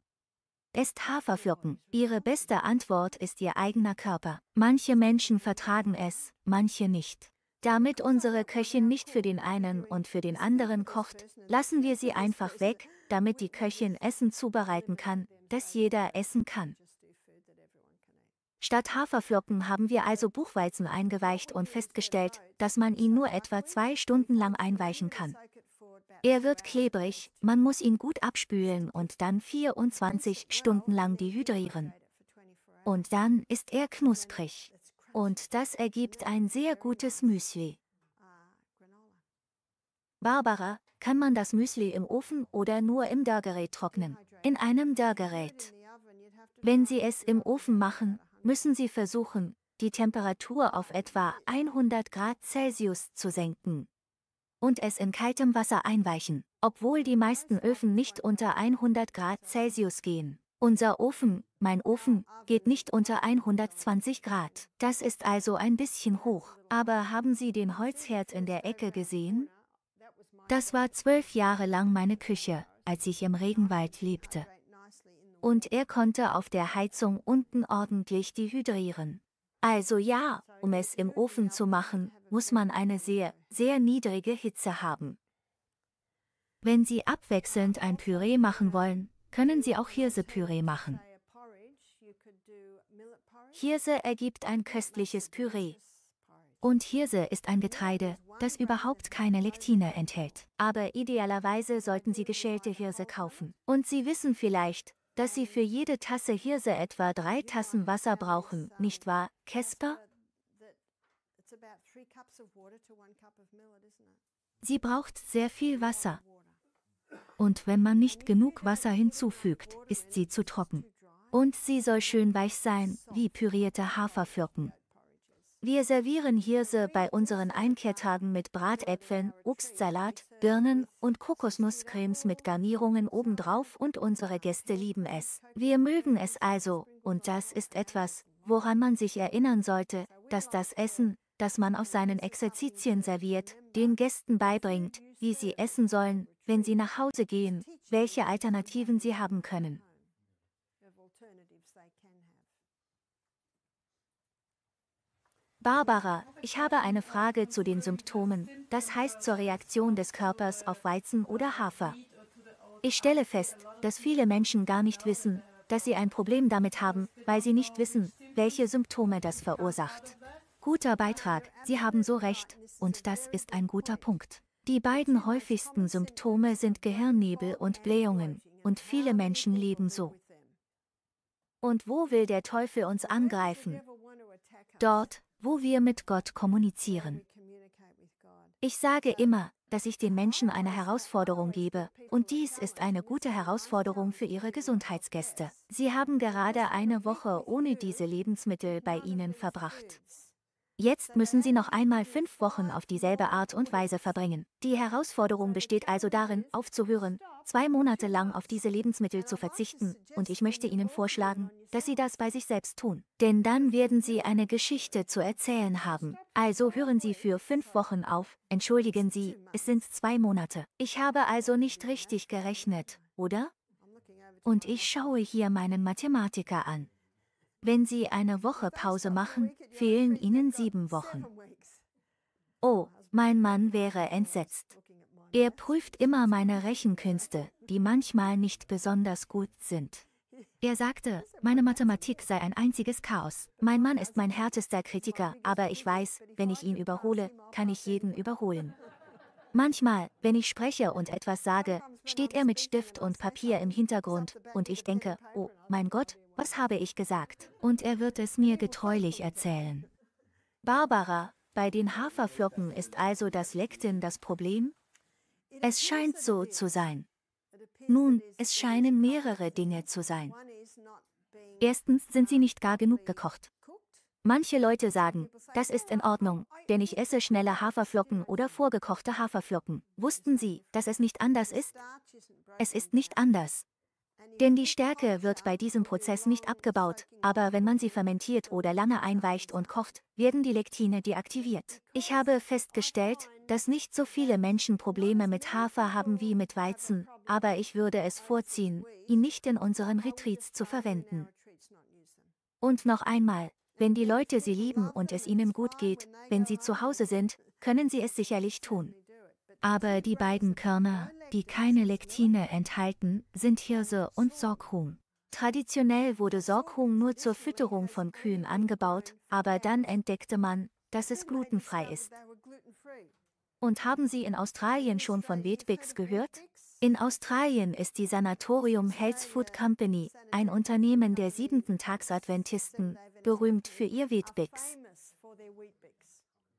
A: esst Haferflocken. Ihre beste Antwort ist ihr eigener Körper. Manche Menschen vertragen es, manche nicht. Damit unsere Köchin nicht für den einen und für den anderen kocht, lassen wir sie einfach weg, damit die Köchin Essen zubereiten kann, das jeder essen kann. Statt Haferflocken haben wir also Buchweizen eingeweicht und festgestellt, dass man ihn nur etwa zwei Stunden lang einweichen kann. Er wird klebrig, man muss ihn gut abspülen und dann 24 Stunden lang dehydrieren. Und dann ist er knusprig. Und das ergibt ein sehr gutes Müsli. Barbara, kann man das Müsli im Ofen oder nur im Dörgerät trocknen? In einem Dörgerät. Wenn Sie es im Ofen machen, müssen Sie versuchen, die Temperatur auf etwa 100 Grad Celsius zu senken und es in kaltem Wasser einweichen, obwohl die meisten Öfen nicht unter 100 Grad Celsius gehen. Unser Ofen, mein Ofen, geht nicht unter 120 Grad. Das ist also ein bisschen hoch. Aber haben Sie den Holzherd in der Ecke gesehen? Das war zwölf Jahre lang meine Küche, als ich im Regenwald lebte. Und er konnte auf der Heizung unten ordentlich dehydrieren. Also ja, um es im Ofen zu machen, muss man eine sehr, sehr niedrige Hitze haben. Wenn Sie abwechselnd ein Püree machen wollen, können Sie auch Hirsepüree machen. Hirse ergibt ein köstliches Püree. Und Hirse ist ein Getreide, das überhaupt keine Lektine enthält. Aber idealerweise sollten Sie geschälte Hirse kaufen. Und Sie wissen vielleicht, dass Sie für jede Tasse Hirse etwa drei Tassen Wasser brauchen, nicht wahr, Casper? Sie braucht sehr viel Wasser. Und wenn man nicht genug Wasser hinzufügt, ist sie zu trocken. Und sie soll schön weich sein, wie pürierte Haferflocken. Wir servieren Hirse bei unseren Einkehrtagen mit Bratäpfeln, Obstsalat, Birnen und Kokosnusscremes mit Garnierungen obendrauf und unsere Gäste lieben es. Wir mögen es also, und das ist etwas, woran man sich erinnern sollte, dass das Essen, das man auf seinen Exerzitien serviert, den Gästen beibringt, wie sie essen sollen, wenn sie nach Hause gehen, welche Alternativen sie haben können. Barbara, ich habe eine Frage zu den Symptomen, das heißt zur Reaktion des Körpers auf Weizen oder Hafer. Ich stelle fest, dass viele Menschen gar nicht wissen, dass sie ein Problem damit haben, weil sie nicht wissen, welche Symptome das verursacht. Guter Beitrag, Sie haben so recht, und das ist ein guter Punkt. Die beiden häufigsten Symptome sind Gehirnnebel und Blähungen, und viele Menschen leben so. Und wo will der Teufel uns angreifen? Dort, wo wir mit Gott kommunizieren. Ich sage immer, dass ich den Menschen eine Herausforderung gebe, und dies ist eine gute Herausforderung für ihre Gesundheitsgäste. Sie haben gerade eine Woche ohne diese Lebensmittel bei ihnen verbracht. Jetzt müssen sie noch einmal fünf Wochen auf dieselbe Art und Weise verbringen. Die Herausforderung besteht also darin, aufzuhören, zwei Monate lang auf diese Lebensmittel zu verzichten, und ich möchte Ihnen vorschlagen, dass Sie das bei sich selbst tun. Denn dann werden Sie eine Geschichte zu erzählen haben. Also hören Sie für fünf Wochen auf, entschuldigen Sie, es sind zwei Monate. Ich habe also nicht richtig gerechnet, oder? Und ich schaue hier meinen Mathematiker an. Wenn Sie eine Woche Pause machen, fehlen Ihnen sieben Wochen. Oh, mein Mann wäre entsetzt. Er prüft immer meine Rechenkünste, die manchmal nicht besonders gut sind. Er sagte, meine Mathematik sei ein einziges Chaos. Mein Mann ist mein härtester Kritiker, aber ich weiß, wenn ich ihn überhole, kann ich jeden überholen. Manchmal, wenn ich spreche und etwas sage, steht er mit Stift und Papier im Hintergrund, und ich denke, oh, mein Gott, was habe ich gesagt? Und er wird es mir getreulich erzählen. Barbara, bei den Haferflocken ist also das Lektin das Problem? Es scheint so zu sein. Nun, es scheinen mehrere Dinge zu sein. Erstens sind sie nicht gar genug gekocht. Manche Leute sagen, das ist in oh, Ordnung, denn ich esse schnelle Haferflocken oder vorgekochte Haferflocken. Wussten Sie, dass es nicht anders ist? Es ist nicht anders. Denn die Stärke wird bei diesem Prozess nicht abgebaut, aber wenn man sie fermentiert oder lange einweicht und kocht, werden die Lektine deaktiviert. Ich habe festgestellt, dass nicht so viele Menschen Probleme mit Hafer haben wie mit Weizen, aber ich würde es vorziehen, ihn nicht in unseren Retreats zu verwenden. Und noch einmal, wenn die Leute sie lieben und es ihnen gut geht, wenn sie zu Hause sind, können sie es sicherlich tun. Aber die beiden Körner, die keine Lektine enthalten, sind Hirse und Sorghum. Traditionell wurde Sorghum nur zur Fütterung von Kühen angebaut, aber dann entdeckte man, dass es glutenfrei ist. Und haben Sie in Australien schon von Wetbix gehört? In Australien ist die Sanatorium Health Food Company, ein Unternehmen der siebenten Tagsadventisten, berühmt für ihr Wetbix.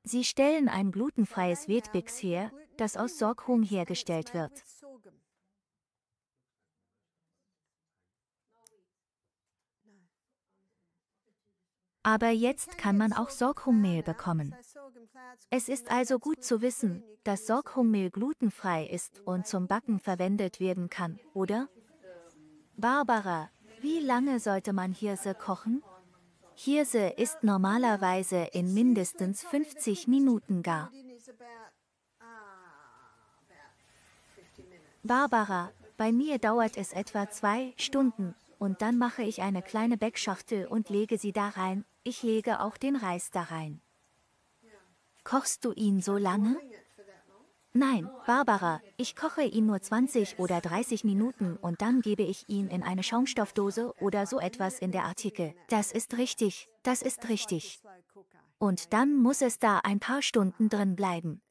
A: Sie stellen ein glutenfreies Wetbix her, das aus Sorghum hergestellt wird. Aber jetzt kann man auch Sorghummehl bekommen. Es ist also gut zu wissen, dass Sorghummehl glutenfrei ist und zum Backen verwendet werden kann, oder? Barbara, wie lange sollte man Hirse kochen? Hirse ist normalerweise in mindestens 50 Minuten gar. Barbara, bei mir dauert es etwa zwei Stunden, und dann mache ich eine kleine Backschachtel und lege sie da rein, ich lege auch den Reis da rein. Kochst du ihn so lange? Nein, Barbara, ich koche ihn nur 20 oder 30 Minuten und dann gebe ich ihn in eine Schaumstoffdose oder so etwas in der Artikel. Das ist richtig, das ist richtig. Und dann muss es da ein paar Stunden drin bleiben.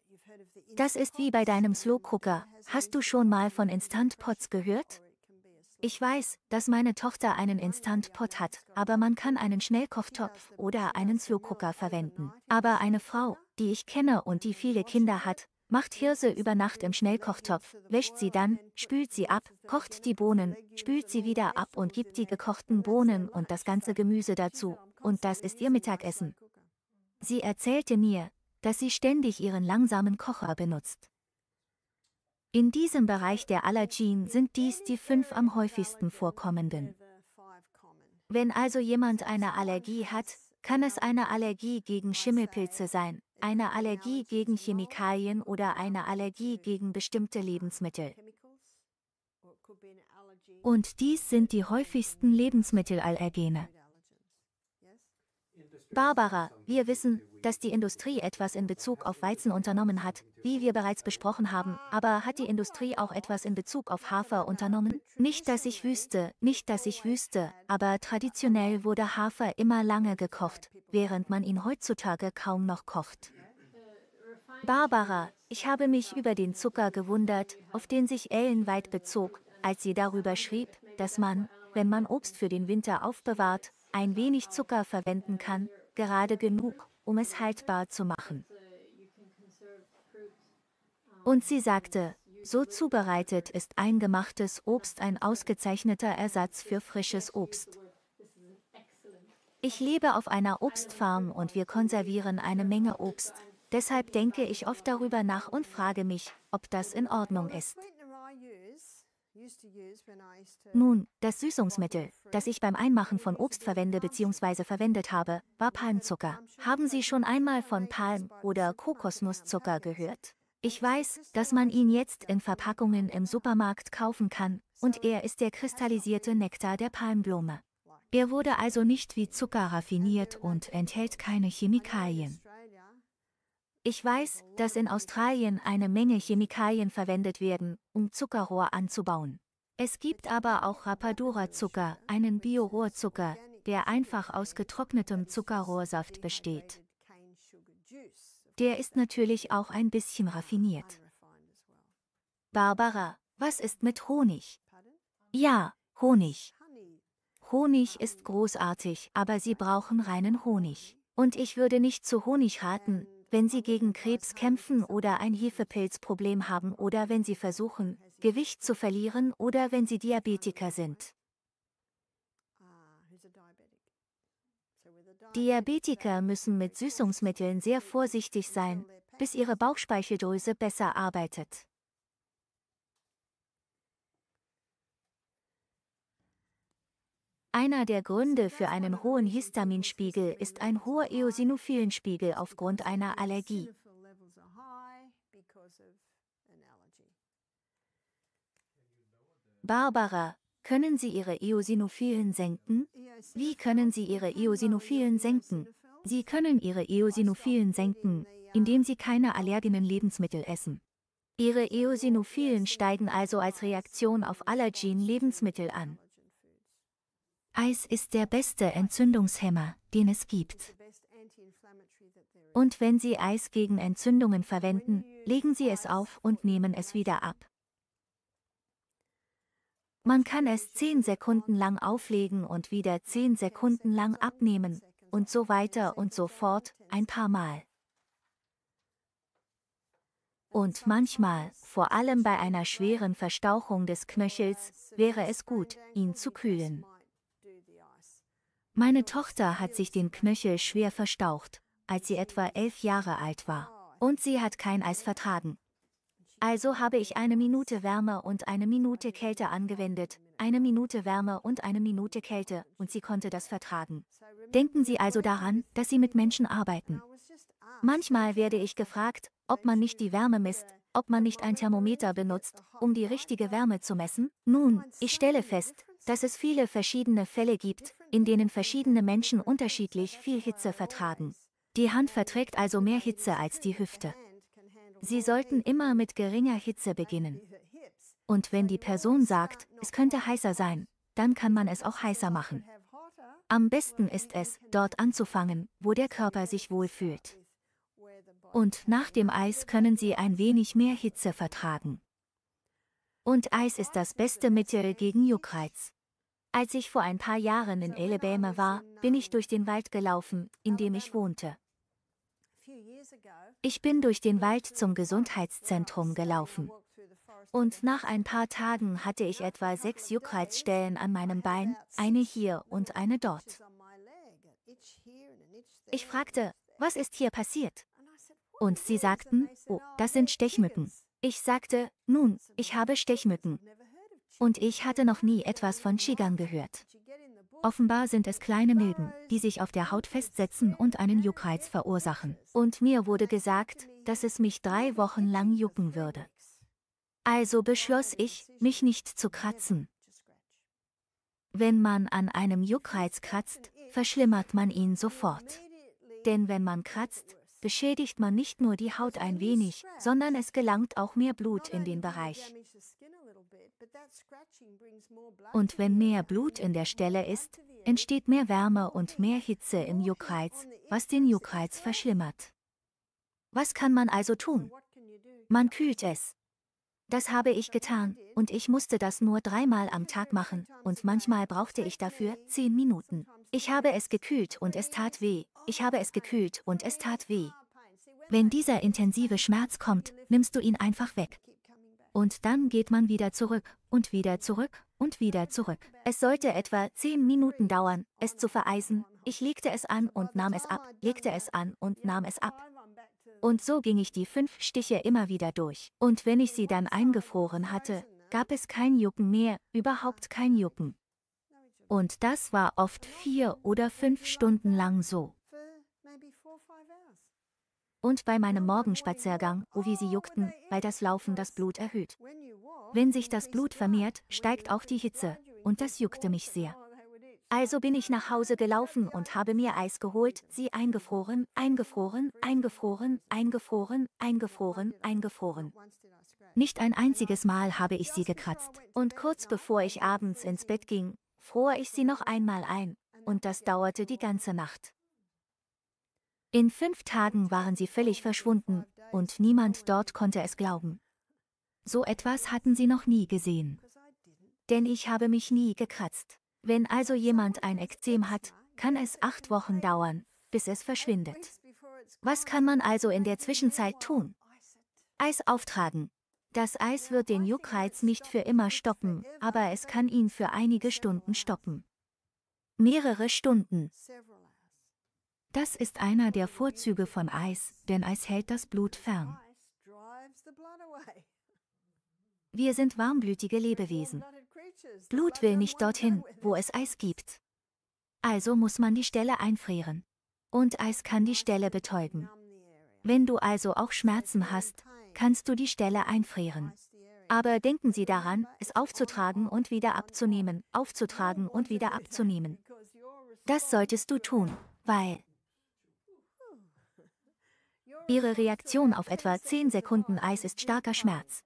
A: Das ist wie bei deinem Slow Cooker. Hast du schon mal von Instant Pots gehört? Ich weiß, dass meine Tochter einen Instant Pot hat, aber man kann einen Schnellkochtopf oder einen Slow Cooker verwenden. Aber eine Frau, die ich kenne und die viele Kinder hat, macht Hirse über Nacht im Schnellkochtopf, wäscht sie dann, spült sie ab, kocht die Bohnen, spült sie wieder ab und gibt die gekochten Bohnen und das ganze Gemüse dazu, und das ist ihr Mittagessen. Sie erzählte mir, dass sie ständig ihren langsamen Kocher benutzt. In diesem Bereich der Allergien sind dies die fünf am häufigsten vorkommenden. Wenn also jemand eine Allergie hat, kann es eine Allergie gegen Schimmelpilze sein, eine Allergie gegen Chemikalien oder eine Allergie gegen bestimmte Lebensmittel. Und dies sind die häufigsten Lebensmittelallergene. Barbara, wir wissen, dass die Industrie etwas in Bezug auf Weizen unternommen hat, wie wir bereits besprochen haben, aber hat die Industrie auch etwas in Bezug auf Hafer unternommen? Nicht, dass ich wüsste, nicht, dass ich wüsste, aber traditionell wurde Hafer immer lange gekocht, während man ihn heutzutage kaum noch kocht. Barbara, ich habe mich über den Zucker gewundert, auf den sich Ellen weit bezog, als sie darüber schrieb, dass man, wenn man Obst für den Winter aufbewahrt, ein wenig Zucker verwenden kann, gerade genug, um es haltbar zu machen. Und sie sagte, so zubereitet ist eingemachtes Obst ein ausgezeichneter Ersatz für frisches Obst. Ich lebe auf einer Obstfarm und wir konservieren eine Menge Obst, deshalb denke ich oft darüber nach und frage mich, ob das in Ordnung ist. Nun, das Süßungsmittel, das ich beim Einmachen von Obst verwende bzw. verwendet habe, war Palmzucker. Haben Sie schon einmal von Palm- oder Kokosnusszucker gehört? Ich weiß, dass man ihn jetzt in Verpackungen im Supermarkt kaufen kann, und er ist der kristallisierte Nektar der Palmblume. Er wurde also nicht wie Zucker raffiniert und enthält keine Chemikalien. Ich weiß, dass in Australien eine Menge Chemikalien verwendet werden, um Zuckerrohr anzubauen. Es gibt aber auch Rapadura-Zucker, einen Bio-Rohrzucker, der einfach aus getrocknetem Zuckerrohrsaft besteht. Der ist natürlich auch ein bisschen raffiniert. Barbara, was ist mit Honig? Ja, Honig. Honig ist großartig, aber sie brauchen reinen Honig. Und ich würde nicht zu Honig raten, wenn Sie gegen Krebs kämpfen oder ein Hefepilzproblem haben oder wenn Sie versuchen, Gewicht zu verlieren oder wenn Sie Diabetiker sind. Diabetiker müssen mit Süßungsmitteln sehr vorsichtig sein, bis ihre Bauchspeicheldrüse besser arbeitet. Einer der Gründe für einen hohen Histaminspiegel ist ein hoher Eosinophilenspiegel aufgrund einer Allergie. Barbara, können Sie Ihre Eosinophilen senken? Wie können Sie Ihre Eosinophilen senken? Sie können Ihre Eosinophilen senken, indem Sie keine allergenen Lebensmittel essen. Ihre Eosinophilen steigen also als Reaktion auf Allergen Lebensmittel an. Eis ist der beste Entzündungshemmer, den es gibt. Und wenn Sie Eis gegen Entzündungen verwenden, legen Sie es auf und nehmen es wieder ab. Man kann es 10 Sekunden lang auflegen und wieder 10 Sekunden lang abnehmen und so weiter und so fort, ein paar Mal. Und manchmal, vor allem bei einer schweren Verstauchung des Knöchels, wäre es gut, ihn zu kühlen. Meine Tochter hat sich den Knöchel schwer verstaucht, als sie etwa elf Jahre alt war. Und sie hat kein Eis vertragen. Also habe ich eine Minute Wärme und eine Minute Kälte angewendet, eine Minute Wärme und eine Minute Kälte, und sie konnte das vertragen. Denken Sie also daran, dass Sie mit Menschen arbeiten. Manchmal werde ich gefragt, ob man nicht die Wärme misst, ob man nicht ein Thermometer benutzt, um die richtige Wärme zu messen. Nun, ich stelle fest, dass es viele verschiedene Fälle gibt, in denen verschiedene Menschen unterschiedlich viel Hitze vertragen. Die Hand verträgt also mehr Hitze als die Hüfte. Sie sollten immer mit geringer Hitze beginnen. Und wenn die Person sagt, es könnte heißer sein, dann kann man es auch heißer machen. Am besten ist es, dort anzufangen, wo der Körper sich wohlfühlt. Und nach dem Eis können Sie ein wenig mehr Hitze vertragen. Und Eis ist das beste Mittel gegen Juckreiz. Als ich vor ein paar Jahren in Alabama war, bin ich durch den Wald gelaufen, in dem ich wohnte. Ich bin durch den Wald zum Gesundheitszentrum gelaufen. Und nach ein paar Tagen hatte ich etwa sechs Juckreizstellen an meinem Bein, eine hier und eine dort. Ich fragte, was ist hier passiert? Und sie sagten, oh, das sind Stechmücken. Ich sagte, nun, ich habe Stechmücken. Und ich hatte noch nie etwas von Qigong gehört. Offenbar sind es kleine Milben, die sich auf der Haut festsetzen und einen Juckreiz verursachen. Und mir wurde gesagt, dass es mich drei Wochen lang jucken würde. Also beschloss ich, mich nicht zu kratzen. Wenn man an einem Juckreiz kratzt, verschlimmert man ihn sofort. Denn wenn man kratzt, beschädigt man nicht nur die Haut ein wenig, sondern es gelangt auch mehr Blut in den Bereich. Und wenn mehr Blut in der Stelle ist, entsteht mehr Wärme und mehr Hitze im Juckreiz, was den Juckreiz verschlimmert. Was kann man also tun? Man kühlt es. Das habe ich getan, und ich musste das nur dreimal am Tag machen, und manchmal brauchte ich dafür zehn Minuten. Ich habe es gekühlt und es tat weh, ich habe es gekühlt und es tat weh. Wenn dieser intensive Schmerz kommt, nimmst du ihn einfach weg. Und dann geht man wieder zurück und wieder zurück und wieder zurück. Es sollte etwa zehn Minuten dauern, es zu vereisen. Ich legte es an und nahm es ab, legte es an und nahm es ab. Und so ging ich die fünf Stiche immer wieder durch. Und wenn ich sie dann eingefroren hatte, gab es kein Jucken mehr, überhaupt kein Jucken. Und das war oft vier oder fünf Stunden lang so. Und bei meinem Morgenspaziergang, wo wie sie juckten, weil das Laufen das Blut erhöht. Wenn sich das Blut vermehrt, steigt auch die Hitze, und das juckte mich sehr. Also bin ich nach Hause gelaufen und habe mir Eis geholt, sie eingefroren, eingefroren, eingefroren, eingefroren, eingefroren, eingefroren. Nicht ein einziges Mal habe ich sie gekratzt. Und kurz bevor ich abends ins Bett ging, fror ich sie noch einmal ein, und das dauerte die ganze Nacht. In fünf Tagen waren sie völlig verschwunden, und niemand dort konnte es glauben. So etwas hatten sie noch nie gesehen. Denn ich habe mich nie gekratzt. Wenn also jemand ein Ekzem hat, kann es acht Wochen dauern, bis es verschwindet. Was kann man also in der Zwischenzeit tun? Eis auftragen. Das Eis wird den Juckreiz nicht für immer stoppen, aber es kann ihn für einige Stunden stoppen. Mehrere Stunden. Das ist einer der Vorzüge von Eis, denn Eis hält das Blut fern. Wir sind warmblütige Lebewesen. Blut will nicht dorthin, wo es Eis gibt. Also muss man die Stelle einfrieren. Und Eis kann die Stelle betäuben. Wenn du also auch Schmerzen hast, kannst du die Stelle einfrieren. Aber denken Sie daran, es aufzutragen und wieder abzunehmen, aufzutragen und wieder abzunehmen. Das solltest du tun, weil Ihre Reaktion auf etwa 10 Sekunden Eis ist starker Schmerz.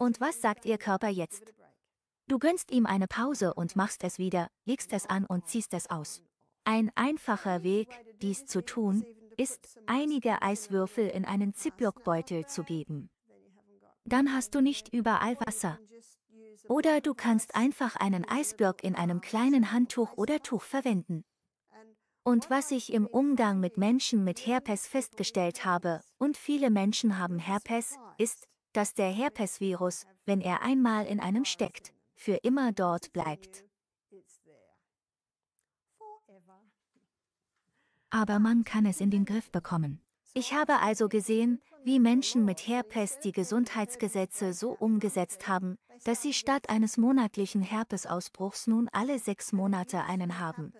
A: Und was sagt Ihr Körper jetzt? Du gönnst ihm eine Pause und machst es wieder, legst es an und ziehst es aus. Ein einfacher Weg, dies zu tun, ist, einige Eiswürfel in einen Ziploc-Beutel zu geben. Dann hast du nicht überall Wasser. Oder du kannst einfach einen Eisblock in einem kleinen Handtuch oder Tuch verwenden und was ich im Umgang mit Menschen mit Herpes festgestellt habe, und viele Menschen haben Herpes, ist, dass der Herpesvirus, wenn er einmal in einem steckt, für immer dort bleibt. Aber man kann es in den Griff bekommen. Ich habe also gesehen, wie Menschen mit Herpes die Gesundheitsgesetze so umgesetzt haben, dass sie statt eines monatlichen Herpesausbruchs nun alle sechs Monate einen haben.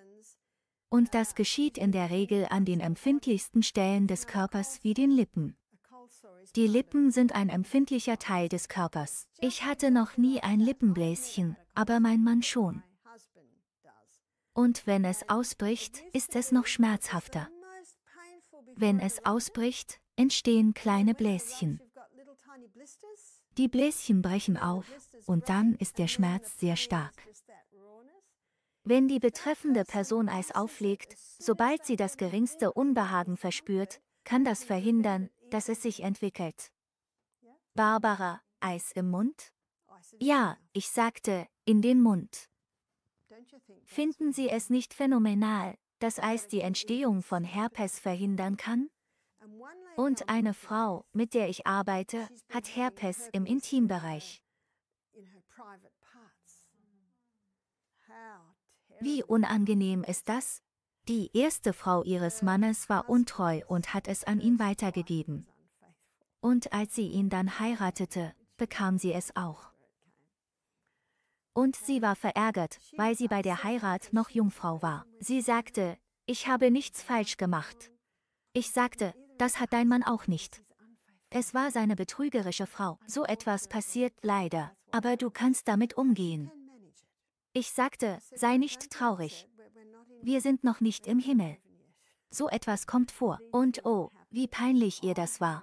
A: Und das geschieht in der Regel an den empfindlichsten Stellen des Körpers wie den Lippen. Die Lippen sind ein empfindlicher Teil des Körpers. Ich hatte noch nie ein Lippenbläschen, aber mein Mann schon. Und wenn es ausbricht, ist es noch schmerzhafter. Wenn es ausbricht, entstehen kleine Bläschen. Die Bläschen brechen auf, und dann ist der Schmerz sehr stark. Wenn die betreffende Person Eis auflegt, sobald sie das geringste Unbehagen verspürt, kann das verhindern, dass es sich entwickelt. Barbara, Eis im Mund? Ja, ich sagte, in den Mund. Finden Sie es nicht phänomenal, dass Eis die Entstehung von Herpes verhindern kann? Und eine Frau, mit der ich arbeite, hat Herpes im Intimbereich. Wie unangenehm ist das? Die erste Frau ihres Mannes war untreu und hat es an ihn weitergegeben. Und als sie ihn dann heiratete, bekam sie es auch. Und sie war verärgert, weil sie bei der Heirat noch Jungfrau war. Sie sagte, ich habe nichts falsch gemacht. Ich sagte, das hat dein Mann auch nicht. Es war seine betrügerische Frau. So etwas passiert leider, aber du kannst damit umgehen. Ich sagte, sei nicht traurig. Wir sind noch nicht im Himmel. So etwas kommt vor. Und oh, wie peinlich ihr das war.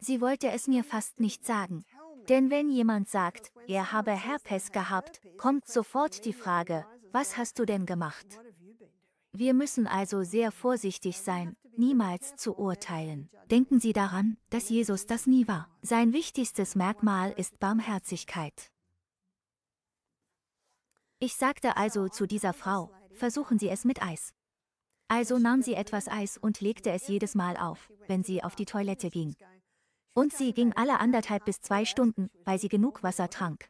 A: Sie wollte es mir fast nicht sagen. Denn wenn jemand sagt, er habe Herpes gehabt, kommt sofort die Frage, was hast du denn gemacht? Wir müssen also sehr vorsichtig sein, niemals zu urteilen. Denken Sie daran, dass Jesus das nie war. Sein wichtigstes Merkmal ist Barmherzigkeit. Ich sagte also zu dieser Frau, versuchen Sie es mit Eis. Also nahm sie etwas Eis und legte es jedes Mal auf, wenn sie auf die Toilette ging. Und sie ging alle anderthalb bis zwei Stunden, weil sie genug Wasser trank.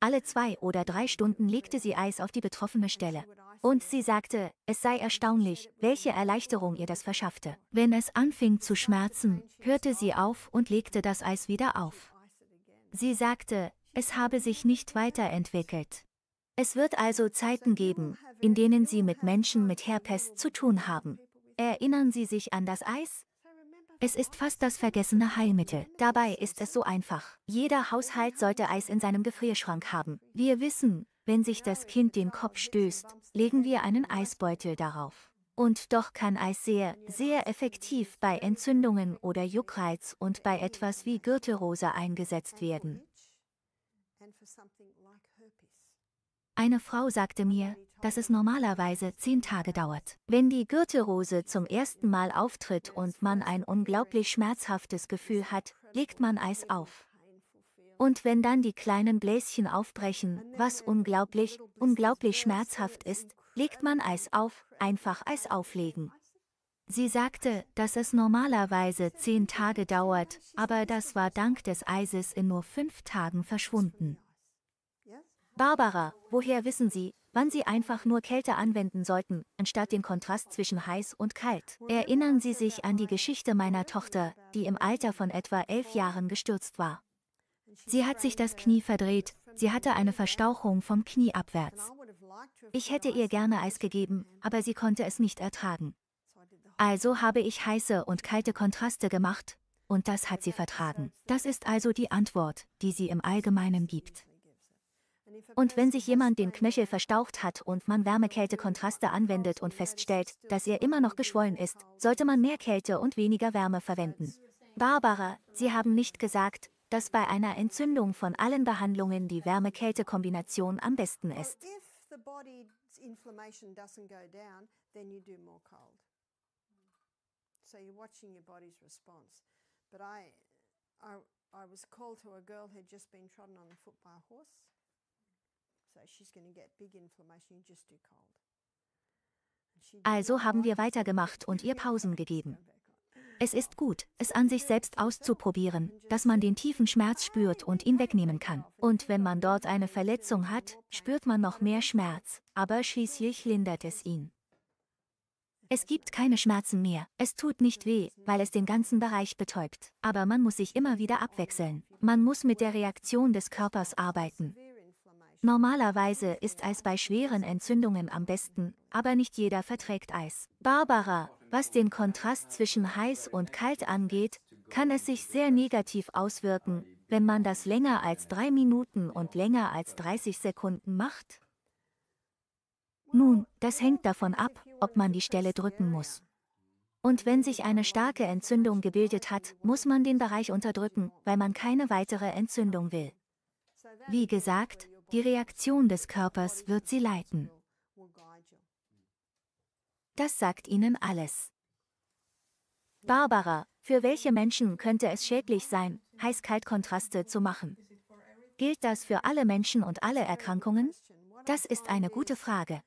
A: Alle zwei oder drei Stunden legte sie Eis auf die betroffene Stelle. Und sie sagte, es sei erstaunlich, welche Erleichterung ihr das verschaffte. Wenn es anfing zu schmerzen, hörte sie auf und legte das Eis wieder auf. Sie sagte, es habe sich nicht weiterentwickelt. Es wird also Zeiten geben, in denen Sie mit Menschen mit Herpes zu tun haben. Erinnern Sie sich an das Eis? Es ist fast das vergessene Heilmittel. Dabei ist es so einfach. Jeder Haushalt sollte Eis in seinem Gefrierschrank haben. Wir wissen, wenn sich das Kind den Kopf stößt, legen wir einen Eisbeutel darauf. Und doch kann Eis sehr, sehr effektiv bei Entzündungen oder Juckreiz und bei etwas wie Gürtelrose eingesetzt werden. Eine Frau sagte mir, dass es normalerweise zehn Tage dauert. Wenn die Gürtelrose zum ersten Mal auftritt und man ein unglaublich schmerzhaftes Gefühl hat, legt man Eis auf. Und wenn dann die kleinen Bläschen aufbrechen, was unglaublich, unglaublich schmerzhaft ist, legt man Eis auf, einfach Eis auflegen. Sie sagte, dass es normalerweise zehn Tage dauert, aber das war dank des Eises in nur fünf Tagen verschwunden. Barbara, woher wissen Sie, wann Sie einfach nur Kälte anwenden sollten, anstatt den Kontrast zwischen heiß und kalt? Erinnern Sie sich an die Geschichte meiner Tochter, die im Alter von etwa elf Jahren gestürzt war. Sie hat sich das Knie verdreht, sie hatte eine Verstauchung vom Knie abwärts. Ich hätte ihr gerne Eis gegeben, aber sie konnte es nicht ertragen. Also habe ich heiße und kalte Kontraste gemacht, und das hat sie vertragen. Das ist also die Antwort, die sie im Allgemeinen gibt. Und wenn sich jemand den Knöchel verstaucht hat und man Wärme-Kälte-Kontraste anwendet und feststellt, dass er immer noch geschwollen ist, sollte man mehr Kälte und weniger Wärme verwenden. Barbara, Sie haben nicht gesagt, dass bei einer Entzündung von allen Behandlungen die Wärme-Kälte-Kombination am besten ist.
B: So you're watching your body's response. But I, I, I was called to a girl who'd just been trodden on the foot by a horse. Also
A: haben wir weitergemacht und ihr Pausen gegeben. Es ist gut, es an sich selbst auszuprobieren, dass man den tiefen Schmerz spürt und ihn wegnehmen kann. Und wenn man dort eine Verletzung hat, spürt man noch mehr Schmerz, aber schließlich lindert es ihn. Es gibt keine Schmerzen mehr, es tut nicht weh, weil es den ganzen Bereich betäubt. Aber man muss sich immer wieder abwechseln. Man muss mit der Reaktion des Körpers arbeiten. Normalerweise ist Eis bei schweren Entzündungen am besten, aber nicht jeder verträgt Eis. Barbara, was den Kontrast zwischen heiß und kalt angeht, kann es sich sehr negativ auswirken, wenn man das länger als drei Minuten und länger als 30 Sekunden macht. Nun, das hängt davon ab, ob man die Stelle drücken muss. Und wenn sich eine starke Entzündung gebildet hat, muss man den Bereich unterdrücken, weil man keine weitere Entzündung will. Wie gesagt, die Reaktion des Körpers wird sie leiten. Das sagt ihnen alles. Barbara, für welche Menschen könnte es schädlich sein, Heiß-Kalt-Kontraste zu machen? Gilt das für alle Menschen und alle Erkrankungen? Das ist eine gute Frage.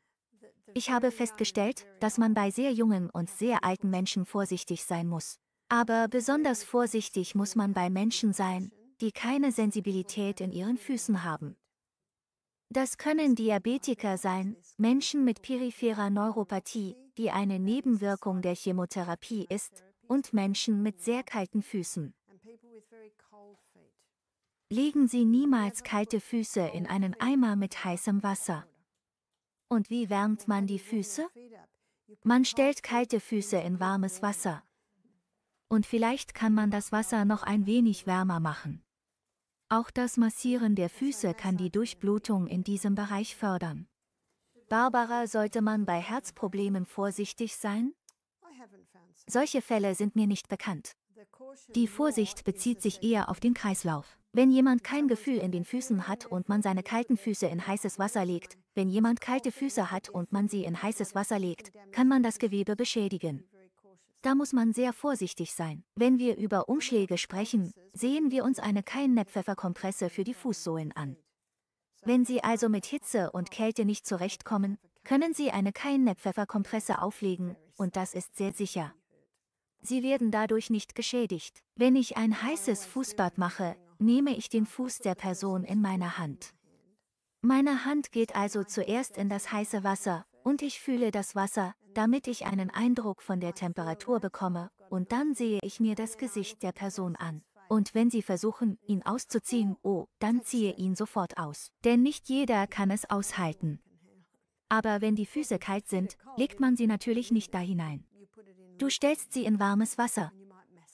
A: Ich habe festgestellt, dass man bei sehr jungen und sehr alten Menschen vorsichtig sein muss. Aber besonders vorsichtig muss man bei Menschen sein, die keine Sensibilität in ihren Füßen haben. Das können Diabetiker sein, Menschen mit peripherer Neuropathie, die eine Nebenwirkung der Chemotherapie ist, und Menschen mit sehr kalten Füßen. Legen Sie niemals kalte Füße in einen Eimer mit heißem Wasser. Und wie wärmt man die Füße? Man stellt kalte Füße in warmes Wasser. Und vielleicht kann man das Wasser noch ein wenig wärmer machen. Auch das Massieren der Füße kann die Durchblutung in diesem Bereich fördern. Barbara, sollte man bei Herzproblemen vorsichtig sein? Solche Fälle sind mir nicht bekannt. Die Vorsicht bezieht sich eher auf den Kreislauf. Wenn jemand kein Gefühl in den Füßen hat und man seine kalten Füße in heißes Wasser legt, wenn jemand kalte Füße hat und man sie in heißes Wasser legt, kann man das Gewebe beschädigen. Da muss man sehr vorsichtig sein. Wenn wir über Umschläge sprechen, sehen wir uns eine Keinnäpfpfefferkompresse für die Fußsohlen an. Wenn Sie also mit Hitze und Kälte nicht zurechtkommen, können Sie eine Keinnäpfpfefferkompresse auflegen, und das ist sehr sicher. Sie werden dadurch nicht geschädigt. Wenn ich ein heißes Fußbad mache, nehme ich den Fuß der Person in meine Hand. Meine Hand geht also zuerst in das heiße Wasser, und ich fühle das Wasser, damit ich einen Eindruck von der Temperatur bekomme, und dann sehe ich mir das Gesicht der Person an. Und wenn sie versuchen, ihn auszuziehen, oh, dann ziehe ihn sofort aus. Denn nicht jeder kann es aushalten. Aber wenn die Füße kalt sind, legt man sie natürlich nicht da hinein. Du stellst sie in warmes Wasser.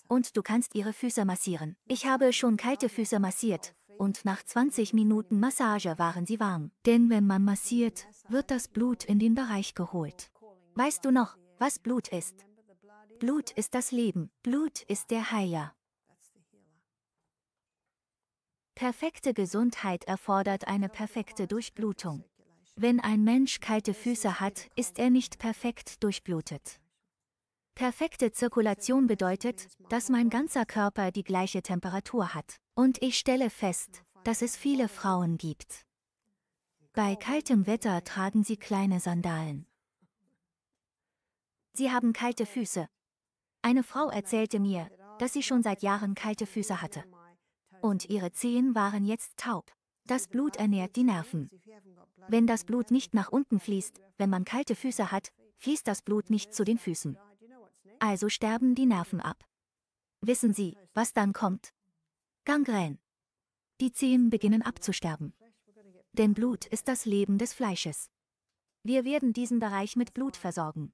A: Und du kannst ihre Füße massieren. Ich habe schon kalte Füße massiert. Und nach 20 Minuten Massage waren sie warm. Denn wenn man massiert, wird das Blut in den Bereich geholt. Weißt du noch, was Blut ist? Blut ist das Leben, Blut ist der Heiler. Perfekte Gesundheit erfordert eine perfekte Durchblutung. Wenn ein Mensch kalte Füße hat, ist er nicht perfekt durchblutet. Perfekte Zirkulation bedeutet, dass mein ganzer Körper die gleiche Temperatur hat. Und ich stelle fest, dass es viele Frauen gibt. Bei kaltem Wetter tragen sie kleine Sandalen. Sie haben kalte Füße. Eine Frau erzählte mir, dass sie schon seit Jahren kalte Füße hatte. Und ihre Zehen waren jetzt taub. Das Blut ernährt die Nerven. Wenn das Blut nicht nach unten fließt, wenn man kalte Füße hat, fließt das Blut nicht zu den Füßen. Also sterben die Nerven ab. Wissen Sie, was dann kommt? Gangrän. Die Zehen beginnen abzusterben. Denn Blut ist das Leben des Fleisches. Wir werden diesen Bereich mit Blut versorgen.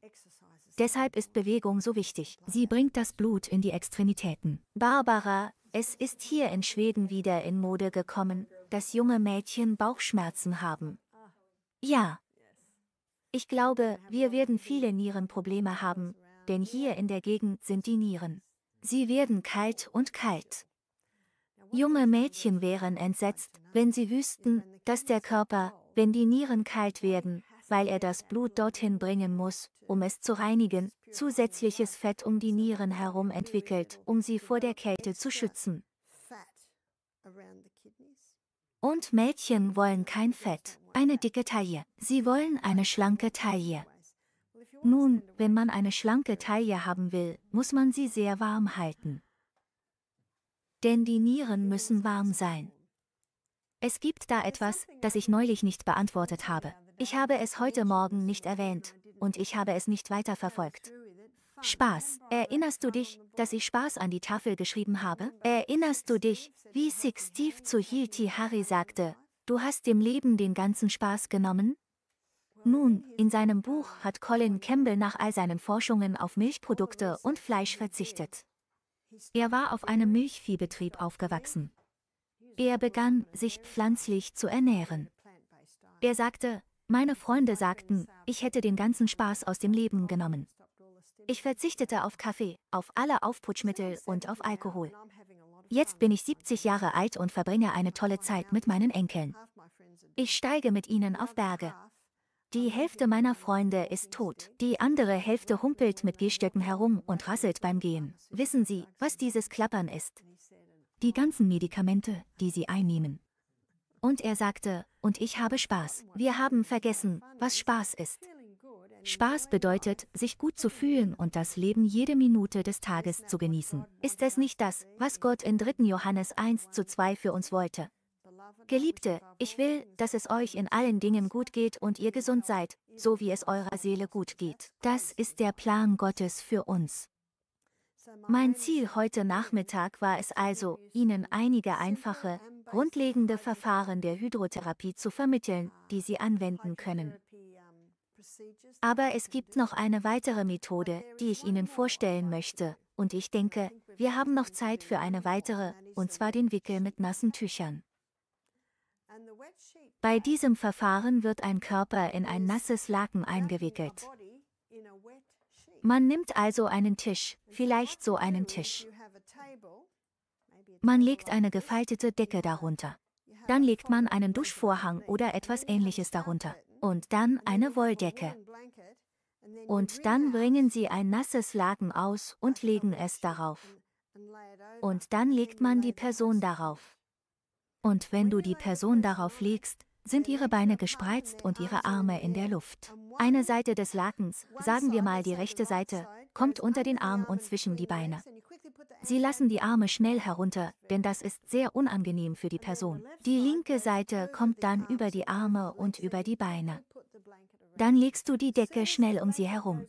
A: Deshalb ist Bewegung so wichtig. Sie bringt das Blut in die Extremitäten. Barbara, es ist hier in Schweden wieder in Mode gekommen, dass junge Mädchen Bauchschmerzen haben. Ja. Ich glaube, wir werden viele Nierenprobleme haben, denn hier in der Gegend sind die Nieren. Sie werden kalt und kalt. Junge Mädchen wären entsetzt, wenn sie wüssten, dass der Körper, wenn die Nieren kalt werden, weil er das Blut dorthin bringen muss, um es zu reinigen, zusätzliches Fett um die Nieren herum entwickelt, um sie vor der Kälte zu schützen. Und Mädchen wollen kein Fett, eine dicke Taille, sie wollen eine schlanke Taille. Nun, wenn man eine schlanke Taille haben will, muss man sie sehr warm halten. Denn die Nieren müssen warm sein. Es gibt da etwas, das ich neulich nicht beantwortet habe. Ich habe es heute Morgen nicht erwähnt und ich habe es nicht weiterverfolgt. Spaß. Erinnerst du dich, dass ich Spaß an die Tafel geschrieben habe? Erinnerst du dich, wie Six Steve zu Hilti Harry sagte, du hast dem Leben den ganzen Spaß genommen? Nun, in seinem Buch hat Colin Campbell nach all seinen Forschungen auf Milchprodukte und Fleisch verzichtet. Er war auf einem Milchviehbetrieb aufgewachsen. Er begann, sich pflanzlich zu ernähren. Er sagte, meine Freunde sagten, ich hätte den ganzen Spaß aus dem Leben genommen. Ich verzichtete auf Kaffee, auf alle Aufputschmittel und auf Alkohol. Jetzt bin ich 70 Jahre alt und verbringe eine tolle Zeit mit meinen Enkeln. Ich steige mit ihnen auf Berge. Die Hälfte meiner Freunde ist tot, die andere Hälfte humpelt mit Gehstöcken herum und rasselt beim Gehen. Wissen Sie, was dieses Klappern ist? Die ganzen Medikamente, die Sie einnehmen. Und er sagte, und ich habe Spaß. Wir haben vergessen, was Spaß ist. Spaß bedeutet, sich gut zu fühlen und das Leben jede Minute des Tages zu genießen. Ist es nicht das, was Gott in 3. Johannes 1 zu 2 für uns wollte? Geliebte, ich will, dass es euch in allen Dingen gut geht und ihr gesund seid, so wie es eurer Seele gut geht. Das ist der Plan Gottes für uns. Mein Ziel heute Nachmittag war es also, Ihnen einige einfache, grundlegende Verfahren der Hydrotherapie zu vermitteln, die sie anwenden können. Aber es gibt noch eine weitere Methode, die ich Ihnen vorstellen möchte, und ich denke, wir haben noch Zeit für eine weitere, und zwar den Wickel mit nassen Tüchern. Bei diesem Verfahren wird ein Körper in ein nasses Laken eingewickelt. Man nimmt also einen Tisch, vielleicht so einen Tisch. Man legt eine gefaltete Decke darunter. Dann legt man einen Duschvorhang oder etwas ähnliches darunter. Und dann eine Wolldecke. Und dann bringen sie ein nasses Laken aus und legen es darauf. Und dann legt man die Person darauf. Und wenn du die Person darauf legst, sind ihre Beine gespreizt und ihre Arme in der Luft. Eine Seite des Lakens, sagen wir mal die rechte Seite, kommt unter den Arm und zwischen die Beine. Sie lassen die Arme schnell herunter, denn das ist sehr unangenehm für die Person. Die linke Seite kommt dann über die Arme und über die Beine. Dann legst du die Decke schnell um sie herum.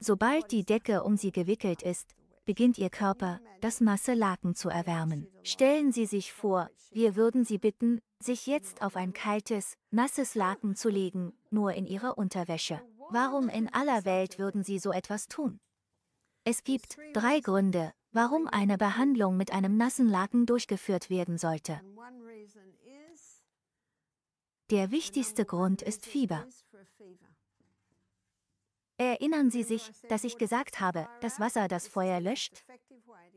A: Sobald die Decke um sie gewickelt ist, beginnt ihr Körper, das nasse Laken zu erwärmen. Stellen Sie sich vor, wir würden Sie bitten, sich jetzt auf ein kaltes, nasses Laken zu legen, nur in Ihrer Unterwäsche. Warum in aller Welt würden Sie so etwas tun? Es gibt drei Gründe, warum eine Behandlung mit einem nassen Laken durchgeführt werden sollte. Der wichtigste Grund ist Fieber. Erinnern Sie sich, dass ich gesagt habe, dass Wasser das Feuer löscht?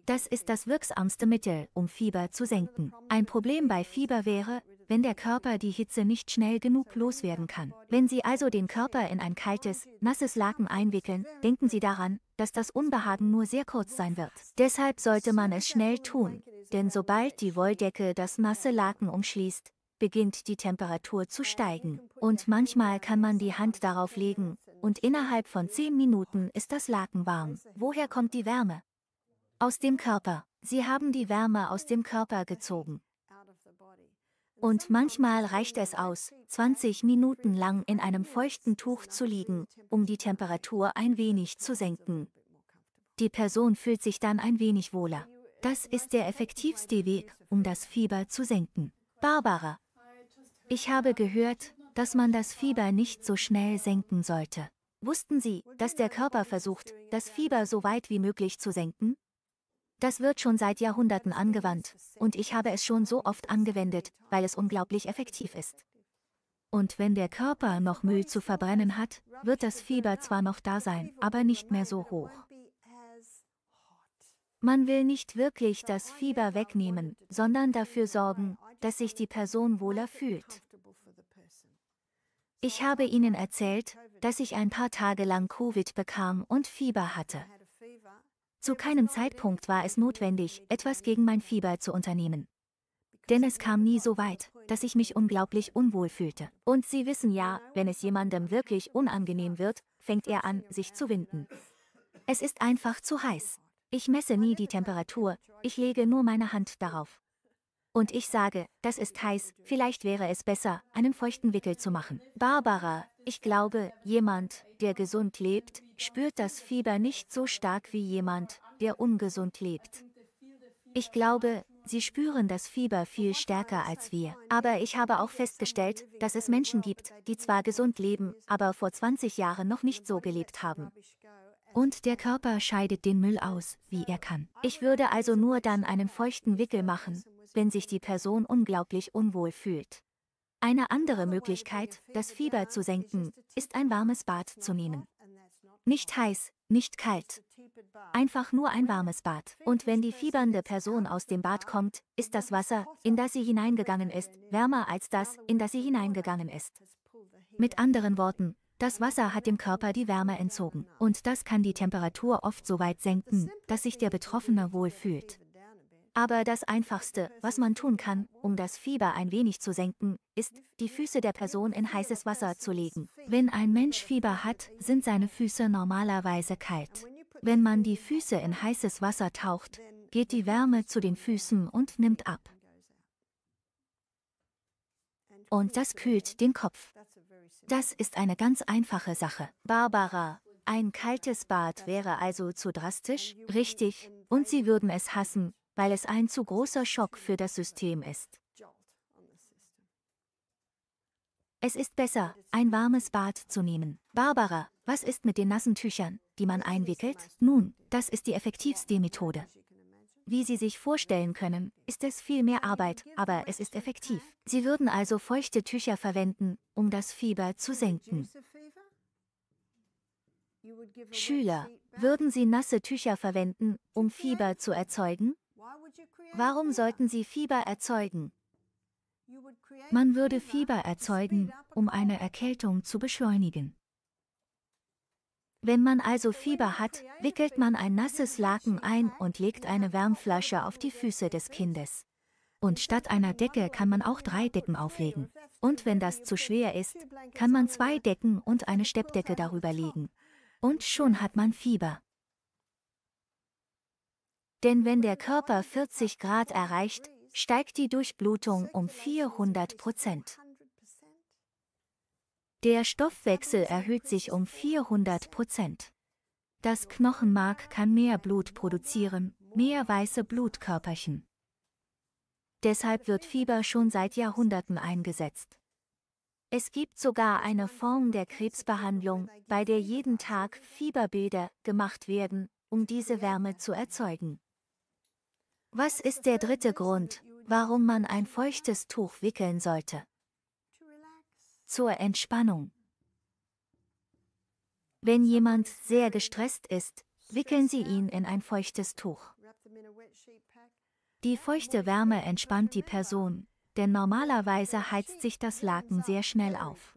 A: Das ist das wirksamste Mittel, um Fieber zu senken. Ein Problem bei Fieber wäre, wenn der Körper die Hitze nicht schnell genug loswerden kann. Wenn Sie also den Körper in ein kaltes, nasses Laken einwickeln, denken Sie daran, dass das Unbehagen nur sehr kurz sein wird. Deshalb sollte man es schnell tun, denn sobald die Wolldecke das nasse Laken umschließt, beginnt die Temperatur zu steigen. Und manchmal kann man die Hand darauf legen, und innerhalb von 10 Minuten ist das Laken warm. Woher kommt die Wärme? Aus dem Körper. Sie haben die Wärme aus dem Körper gezogen. Und manchmal reicht es aus, 20 Minuten lang in einem feuchten Tuch zu liegen, um die Temperatur ein wenig zu senken. Die Person fühlt sich dann ein wenig wohler. Das ist der effektivste Weg, um das Fieber zu senken. Barbara. Ich habe gehört, dass man das Fieber nicht so schnell senken sollte. Wussten Sie, dass der Körper versucht, das Fieber so weit wie möglich zu senken? Das wird schon seit Jahrhunderten angewandt, und ich habe es schon so oft angewendet, weil es unglaublich effektiv ist. Und wenn der Körper noch Müll zu verbrennen hat, wird das Fieber zwar noch da sein, aber nicht mehr so hoch. Man will nicht wirklich das Fieber wegnehmen, sondern dafür sorgen, dass sich die Person wohler fühlt. Ich habe Ihnen erzählt, dass ich ein paar Tage lang Covid bekam und Fieber hatte. Zu keinem Zeitpunkt war es notwendig, etwas gegen mein Fieber zu unternehmen. Denn es kam nie so weit, dass ich mich unglaublich unwohl fühlte. Und Sie wissen ja, wenn es jemandem wirklich unangenehm wird, fängt er an, sich zu winden. Es ist einfach zu heiß. Ich messe nie die Temperatur, ich lege nur meine Hand darauf. Und ich sage, das ist heiß, vielleicht wäre es besser, einen feuchten Wickel zu machen. Barbara, ich glaube, jemand, der gesund lebt, spürt das Fieber nicht so stark wie jemand, der ungesund lebt. Ich glaube, sie spüren das Fieber viel stärker als wir. Aber ich habe auch festgestellt, dass es Menschen gibt, die zwar gesund leben, aber vor 20 Jahren noch nicht so gelebt haben. Und der Körper scheidet den Müll aus, wie er kann. Ich würde also nur dann einen feuchten Wickel machen, wenn sich die Person unglaublich unwohl fühlt. Eine andere Möglichkeit, das Fieber zu senken, ist ein warmes Bad zu nehmen. Nicht heiß, nicht kalt. Einfach nur ein warmes Bad. Und wenn die fiebernde Person aus dem Bad kommt, ist das Wasser, in das sie hineingegangen ist, wärmer als das, in das sie hineingegangen ist. Mit anderen Worten, das Wasser hat dem Körper die Wärme entzogen und das kann die Temperatur oft so weit senken, dass sich der Betroffene wohl fühlt. Aber das Einfachste, was man tun kann, um das Fieber ein wenig zu senken, ist, die Füße der Person in heißes Wasser zu legen. Wenn ein Mensch Fieber hat, sind seine Füße normalerweise kalt. Wenn man die Füße in heißes Wasser taucht, geht die Wärme zu den Füßen und nimmt ab. Und das kühlt den Kopf. Das ist eine ganz einfache Sache. Barbara, ein kaltes Bad wäre also zu drastisch, richtig, und sie würden es hassen, weil es ein zu großer Schock für das System ist. Es ist besser, ein warmes Bad zu nehmen. Barbara, was ist mit den nassen Tüchern, die man einwickelt? Nun, das ist die effektivste Methode. Wie Sie sich vorstellen können, ist es viel mehr Arbeit, aber es ist effektiv. Sie würden also feuchte Tücher verwenden, um das Fieber zu senken. Schüler, würden Sie nasse Tücher verwenden, um Fieber zu erzeugen? Warum sollten sie Fieber erzeugen? Man würde Fieber erzeugen, um eine Erkältung zu beschleunigen. Wenn man also Fieber hat, wickelt man ein nasses Laken ein und legt eine Wärmflasche auf die Füße des Kindes. Und statt einer Decke kann man auch drei Decken auflegen. Und wenn das zu schwer ist, kann man zwei Decken und eine Steppdecke darüber legen. Und schon hat man Fieber. Denn wenn der Körper 40 Grad erreicht, steigt die Durchblutung um 400 Prozent. Der Stoffwechsel erhöht sich um 400 Prozent. Das Knochenmark kann mehr Blut produzieren, mehr weiße Blutkörperchen. Deshalb wird Fieber schon seit Jahrhunderten eingesetzt. Es gibt sogar eine Form der Krebsbehandlung, bei der jeden Tag Fieberbilder gemacht werden, um diese Wärme zu erzeugen. Was ist der dritte Grund, warum man ein feuchtes Tuch wickeln sollte? Zur Entspannung. Wenn jemand sehr gestresst ist, wickeln Sie ihn in ein feuchtes Tuch. Die feuchte Wärme entspannt die Person, denn normalerweise heizt sich das Laken sehr schnell auf.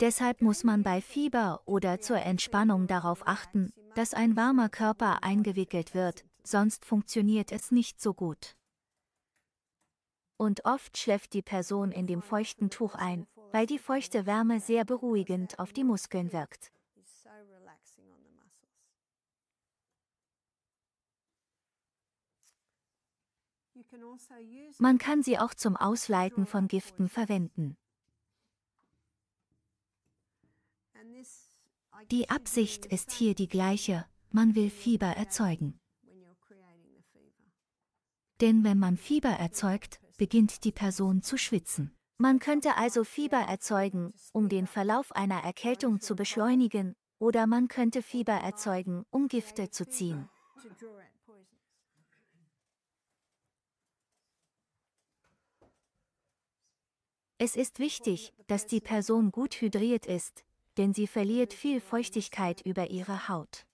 A: Deshalb muss man bei Fieber oder zur Entspannung darauf achten, dass ein warmer Körper eingewickelt wird, sonst funktioniert es nicht so gut. Und oft schläft die Person in dem feuchten Tuch ein, weil die feuchte Wärme sehr beruhigend auf die Muskeln wirkt. Man kann sie auch zum Ausleiten von Giften verwenden. Die Absicht ist hier die gleiche, man will Fieber erzeugen. Denn wenn man Fieber erzeugt, beginnt die Person zu schwitzen. Man könnte also Fieber erzeugen, um den Verlauf einer Erkältung zu beschleunigen, oder man könnte Fieber erzeugen, um Gifte zu ziehen. Es ist wichtig, dass die Person gut hydriert ist, denn sie verliert viel Feuchtigkeit über ihre Haut.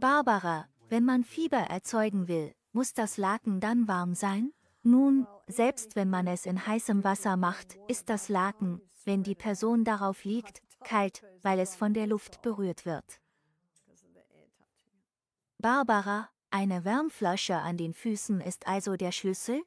A: Barbara, wenn man Fieber erzeugen will, muss das Laken dann warm sein? Nun, selbst wenn man es in heißem Wasser macht, ist das Laken, wenn die Person darauf liegt, kalt, weil es von der Luft berührt wird. Barbara, eine Wärmflasche an den Füßen ist also der Schlüssel?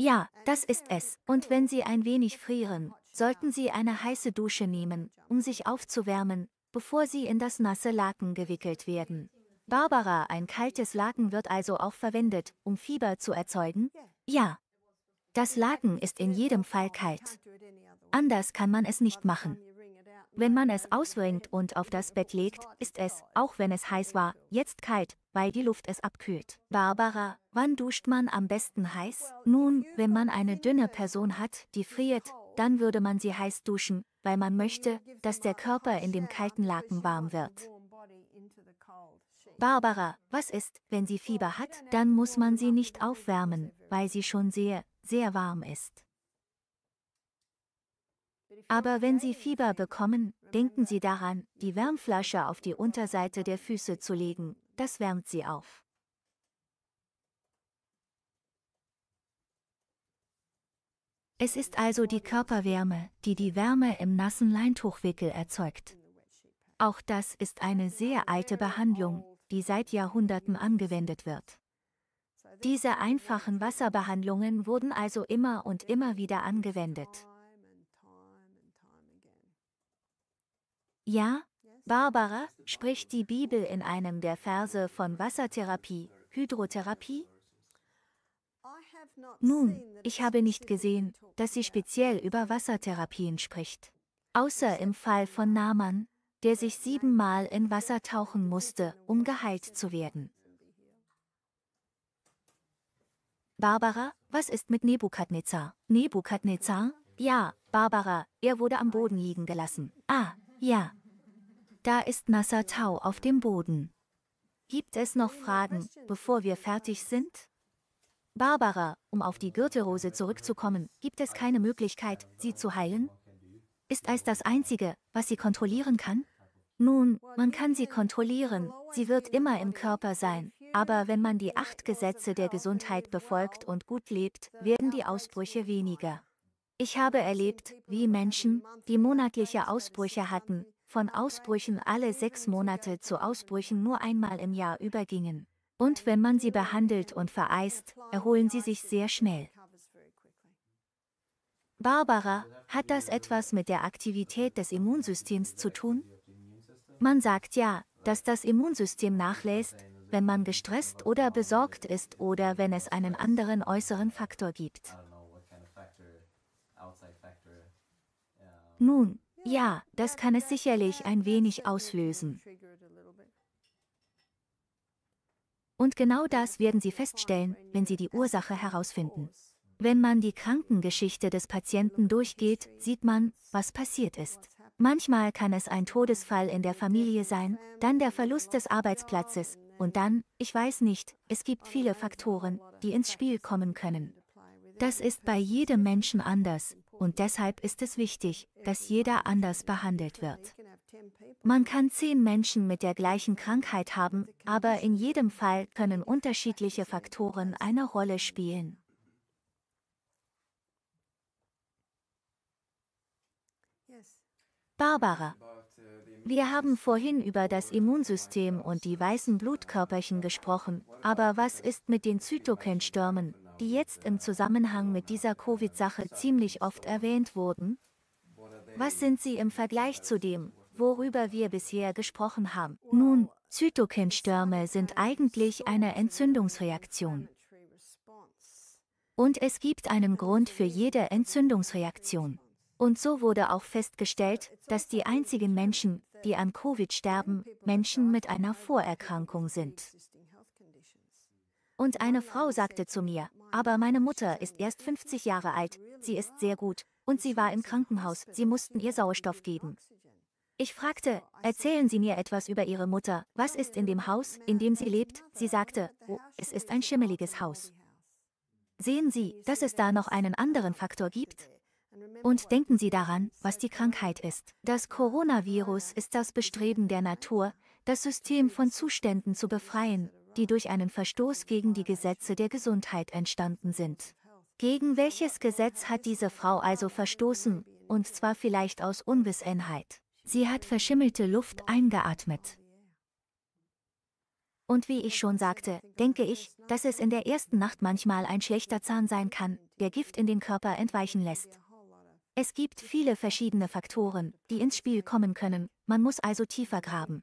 A: Ja, das ist es. Und wenn Sie ein wenig frieren, sollten Sie eine heiße Dusche nehmen, um sich aufzuwärmen, bevor Sie in das nasse Laken gewickelt werden. Barbara, ein kaltes Laken wird also auch verwendet, um Fieber zu erzeugen? Ja. Das Laken ist in jedem Fall kalt. Anders kann man es nicht machen. Wenn man es auswringt und auf das Bett legt, ist es, auch wenn es heiß war, jetzt kalt, weil die Luft es abkühlt. Barbara, wann duscht man am besten heiß? Nun, wenn man eine dünne Person hat, die friert, dann würde man sie heiß duschen, weil man möchte, dass der Körper in dem kalten Laken warm wird. Barbara, was ist, wenn sie Fieber hat? Dann muss man sie nicht aufwärmen, weil sie schon sehr, sehr warm ist. Aber wenn Sie Fieber bekommen, denken Sie daran, die Wärmflasche auf die Unterseite der Füße zu legen, das wärmt sie auf. Es ist also die Körperwärme, die die Wärme im nassen Leintuchwickel erzeugt. Auch das ist eine sehr alte Behandlung, die seit Jahrhunderten angewendet wird. Diese einfachen Wasserbehandlungen wurden also immer und immer wieder angewendet. Ja, Barbara, spricht die Bibel in einem der Verse von Wassertherapie, Hydrotherapie? Nun, ich habe nicht gesehen, dass sie speziell über Wassertherapien spricht. Außer im Fall von Naaman, der sich siebenmal in Wasser tauchen musste, um geheilt zu werden. Barbara, was ist mit Nebukadnezar? Nebukadnezar? Ja, Barbara, er wurde am Boden liegen gelassen. Ah, ja, da ist nasser Tau auf dem Boden. Gibt es noch Fragen, bevor wir fertig sind? Barbara, um auf die Gürtelrose zurückzukommen, gibt es keine Möglichkeit, sie zu heilen? Ist Eis das Einzige, was sie kontrollieren kann? Nun, man kann sie kontrollieren, sie wird immer im Körper sein, aber wenn man die acht Gesetze der Gesundheit befolgt und gut lebt, werden die Ausbrüche weniger. Ich habe erlebt, wie Menschen, die monatliche Ausbrüche hatten, von Ausbrüchen alle sechs Monate zu Ausbrüchen nur einmal im Jahr übergingen. Und wenn man sie behandelt und vereist, erholen sie sich sehr schnell. Barbara, hat das etwas mit der Aktivität des Immunsystems zu tun? Man sagt ja, dass das Immunsystem nachlässt, wenn man gestresst oder besorgt ist oder wenn es einen anderen äußeren Faktor gibt. Nun, ja, das kann es sicherlich ein wenig auslösen. Und genau das werden Sie feststellen, wenn Sie die Ursache herausfinden. Wenn man die Krankengeschichte des Patienten durchgeht, sieht man, was passiert ist. Manchmal kann es ein Todesfall in der Familie sein, dann der Verlust des Arbeitsplatzes, und dann, ich weiß nicht, es gibt viele Faktoren, die ins Spiel kommen können. Das ist bei jedem Menschen anders, und deshalb ist es wichtig, dass jeder anders behandelt wird. Man kann zehn Menschen mit der gleichen Krankheit haben, aber in jedem Fall können unterschiedliche Faktoren eine Rolle spielen. Barbara, wir haben vorhin über das Immunsystem und die weißen Blutkörperchen gesprochen, aber was ist mit den Zytokinstürmen, die jetzt im Zusammenhang mit dieser Covid-Sache ziemlich oft erwähnt wurden? Was sind sie im Vergleich zu dem, worüber wir bisher gesprochen haben? Nun, Zytokinstürme sind eigentlich eine Entzündungsreaktion. Und es gibt einen Grund für jede Entzündungsreaktion. Und so wurde auch festgestellt, dass die einzigen Menschen, die an Covid sterben, Menschen mit einer Vorerkrankung sind. Und eine Frau sagte zu mir, aber meine Mutter ist erst 50 Jahre alt, sie ist sehr gut, und sie war im Krankenhaus, sie mussten ihr Sauerstoff geben. Ich fragte, erzählen Sie mir etwas über Ihre Mutter, was ist in dem Haus, in dem sie lebt? Sie sagte, oh, es ist ein schimmeliges Haus. Sehen Sie, dass es da noch einen anderen Faktor gibt? Und denken Sie daran, was die Krankheit ist. Das Coronavirus ist das Bestreben der Natur, das System von Zuständen zu befreien, die durch einen Verstoß gegen die Gesetze der Gesundheit entstanden sind. Gegen welches Gesetz hat diese Frau also verstoßen, und zwar vielleicht aus Unwissenheit? Sie hat verschimmelte Luft eingeatmet. Und wie ich schon sagte, denke ich, dass es in der ersten Nacht manchmal ein schlechter Zahn sein kann, der Gift in den Körper entweichen lässt. Es gibt viele verschiedene Faktoren, die ins Spiel kommen können, man muss also tiefer graben.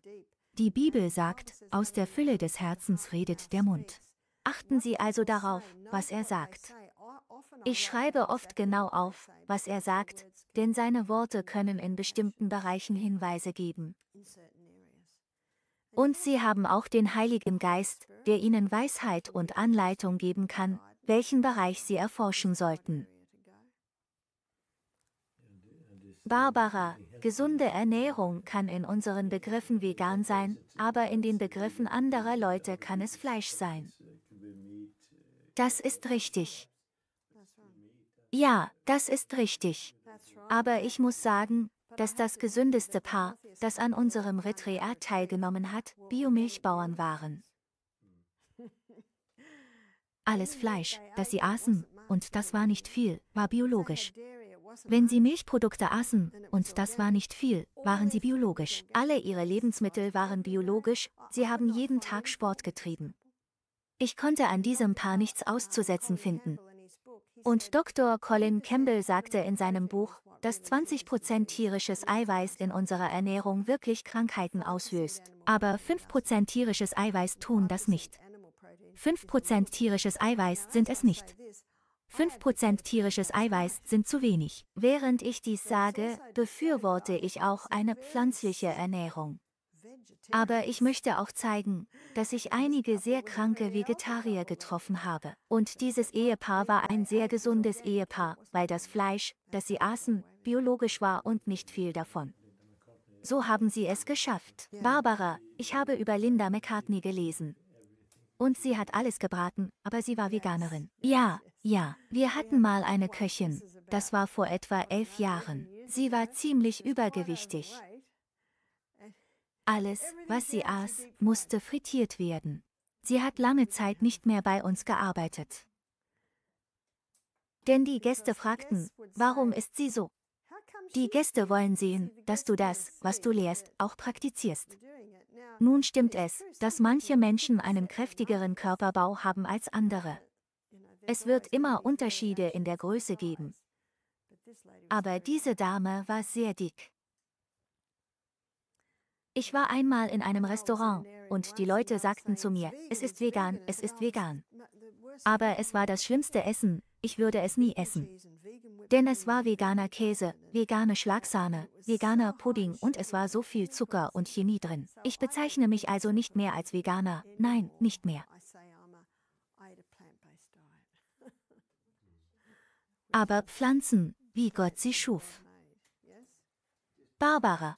A: Die Bibel sagt, aus der Fülle des Herzens redet der Mund. Achten Sie also darauf, was er sagt. Ich schreibe oft genau auf, was er sagt, denn seine Worte können in bestimmten Bereichen Hinweise geben. Und sie haben auch den Heiligen Geist, der ihnen Weisheit und Anleitung geben kann, welchen Bereich sie erforschen sollten. Barbara, Gesunde Ernährung kann in unseren Begriffen vegan sein, aber in den Begriffen anderer Leute kann es Fleisch sein. Das ist richtig. Ja, das ist richtig. Aber ich muss sagen, dass das gesündeste Paar, das an unserem Retreat teilgenommen hat, Biomilchbauern waren. Alles Fleisch, das sie aßen, und das war nicht viel, war biologisch. Wenn sie Milchprodukte aßen, und das war nicht viel, waren sie biologisch. Alle ihre Lebensmittel waren biologisch, sie haben jeden Tag Sport getrieben. Ich konnte an diesem Paar nichts auszusetzen finden. Und Dr. Colin Campbell sagte in seinem Buch, dass 20% tierisches Eiweiß in unserer Ernährung wirklich Krankheiten auslöst. Aber 5% tierisches Eiweiß tun das nicht. 5% tierisches Eiweiß sind es nicht. 5% tierisches Eiweiß sind zu wenig. Während ich dies sage, befürworte ich auch eine pflanzliche Ernährung. Aber ich möchte auch zeigen, dass ich einige sehr kranke Vegetarier getroffen habe. Und dieses Ehepaar war ein sehr gesundes Ehepaar, weil das Fleisch, das sie aßen, biologisch war und nicht viel davon. So haben sie es geschafft. Barbara, ich habe über Linda McCartney gelesen, und sie hat alles gebraten, aber sie war Veganerin. Ja, ja, wir hatten mal eine Köchin, das war vor etwa elf Jahren. Sie war ziemlich übergewichtig. Alles, was sie aß, musste frittiert werden. Sie hat lange Zeit nicht mehr bei uns gearbeitet. Denn die Gäste fragten, warum ist sie so? Die Gäste wollen sehen, dass du das, was du lehrst, auch praktizierst. Nun stimmt es, dass manche Menschen einen kräftigeren Körperbau haben als andere. Es wird immer Unterschiede in der Größe geben. Aber diese Dame war sehr dick. Ich war einmal in einem Restaurant und die Leute sagten zu mir, es ist vegan, es ist vegan. Aber es war das schlimmste Essen, ich würde es nie essen. Denn es war veganer Käse, vegane Schlagsahne, veganer Pudding und es war so viel Zucker und Chemie drin. Ich bezeichne mich also nicht mehr als Veganer, nein, nicht mehr. Aber Pflanzen, wie Gott sie schuf. Barbara,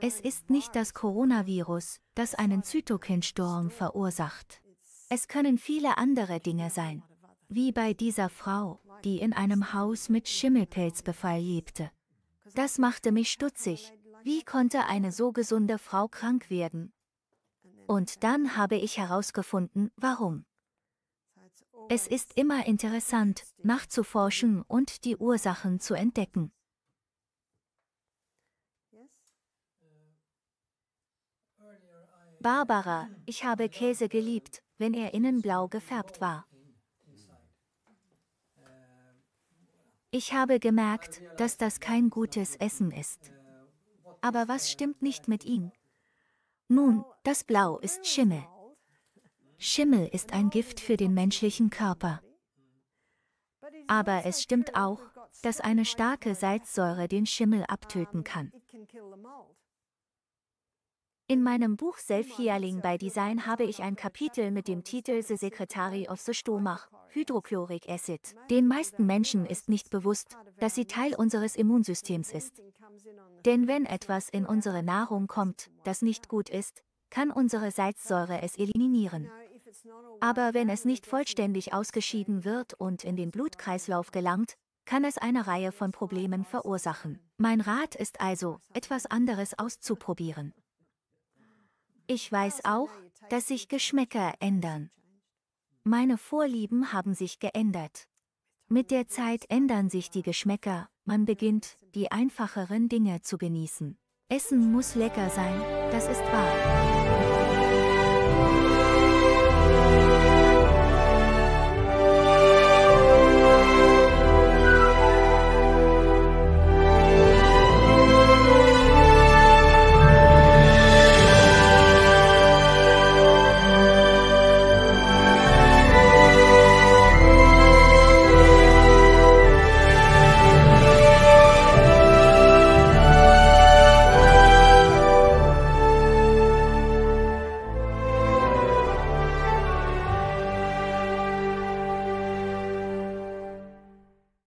A: Es ist nicht das Coronavirus, das einen Zytokinsturm verursacht. Es können viele andere Dinge sein, wie bei dieser Frau, die in einem Haus mit Schimmelpilzbefall lebte. Das machte mich stutzig. Wie konnte eine so gesunde Frau krank werden? Und dann habe ich herausgefunden, warum. Es ist immer interessant, nachzuforschen und die Ursachen zu entdecken. Barbara, ich habe Käse geliebt, wenn er innen blau gefärbt war. Ich habe gemerkt, dass das kein gutes Essen ist. Aber was stimmt nicht mit ihm? Nun, das Blau ist Schimmel. Schimmel ist ein Gift für den menschlichen Körper. Aber es stimmt auch, dass eine starke Salzsäure den Schimmel abtöten kann. In meinem Buch Self-Healing by Design habe ich ein Kapitel mit dem Titel The Secretary of the Stomach, Hydrochloric Acid. Den meisten Menschen ist nicht bewusst, dass sie Teil unseres Immunsystems ist. Denn wenn etwas in unsere Nahrung kommt, das nicht gut ist, kann unsere Salzsäure es eliminieren. Aber wenn es nicht vollständig ausgeschieden wird und in den Blutkreislauf gelangt, kann es eine Reihe von Problemen verursachen. Mein Rat ist also, etwas anderes auszuprobieren. Ich weiß auch, dass sich Geschmäcker ändern. Meine Vorlieben haben sich geändert. Mit der Zeit ändern sich die Geschmäcker, man beginnt, die einfacheren Dinge zu genießen. Essen muss lecker sein, das ist wahr. Musik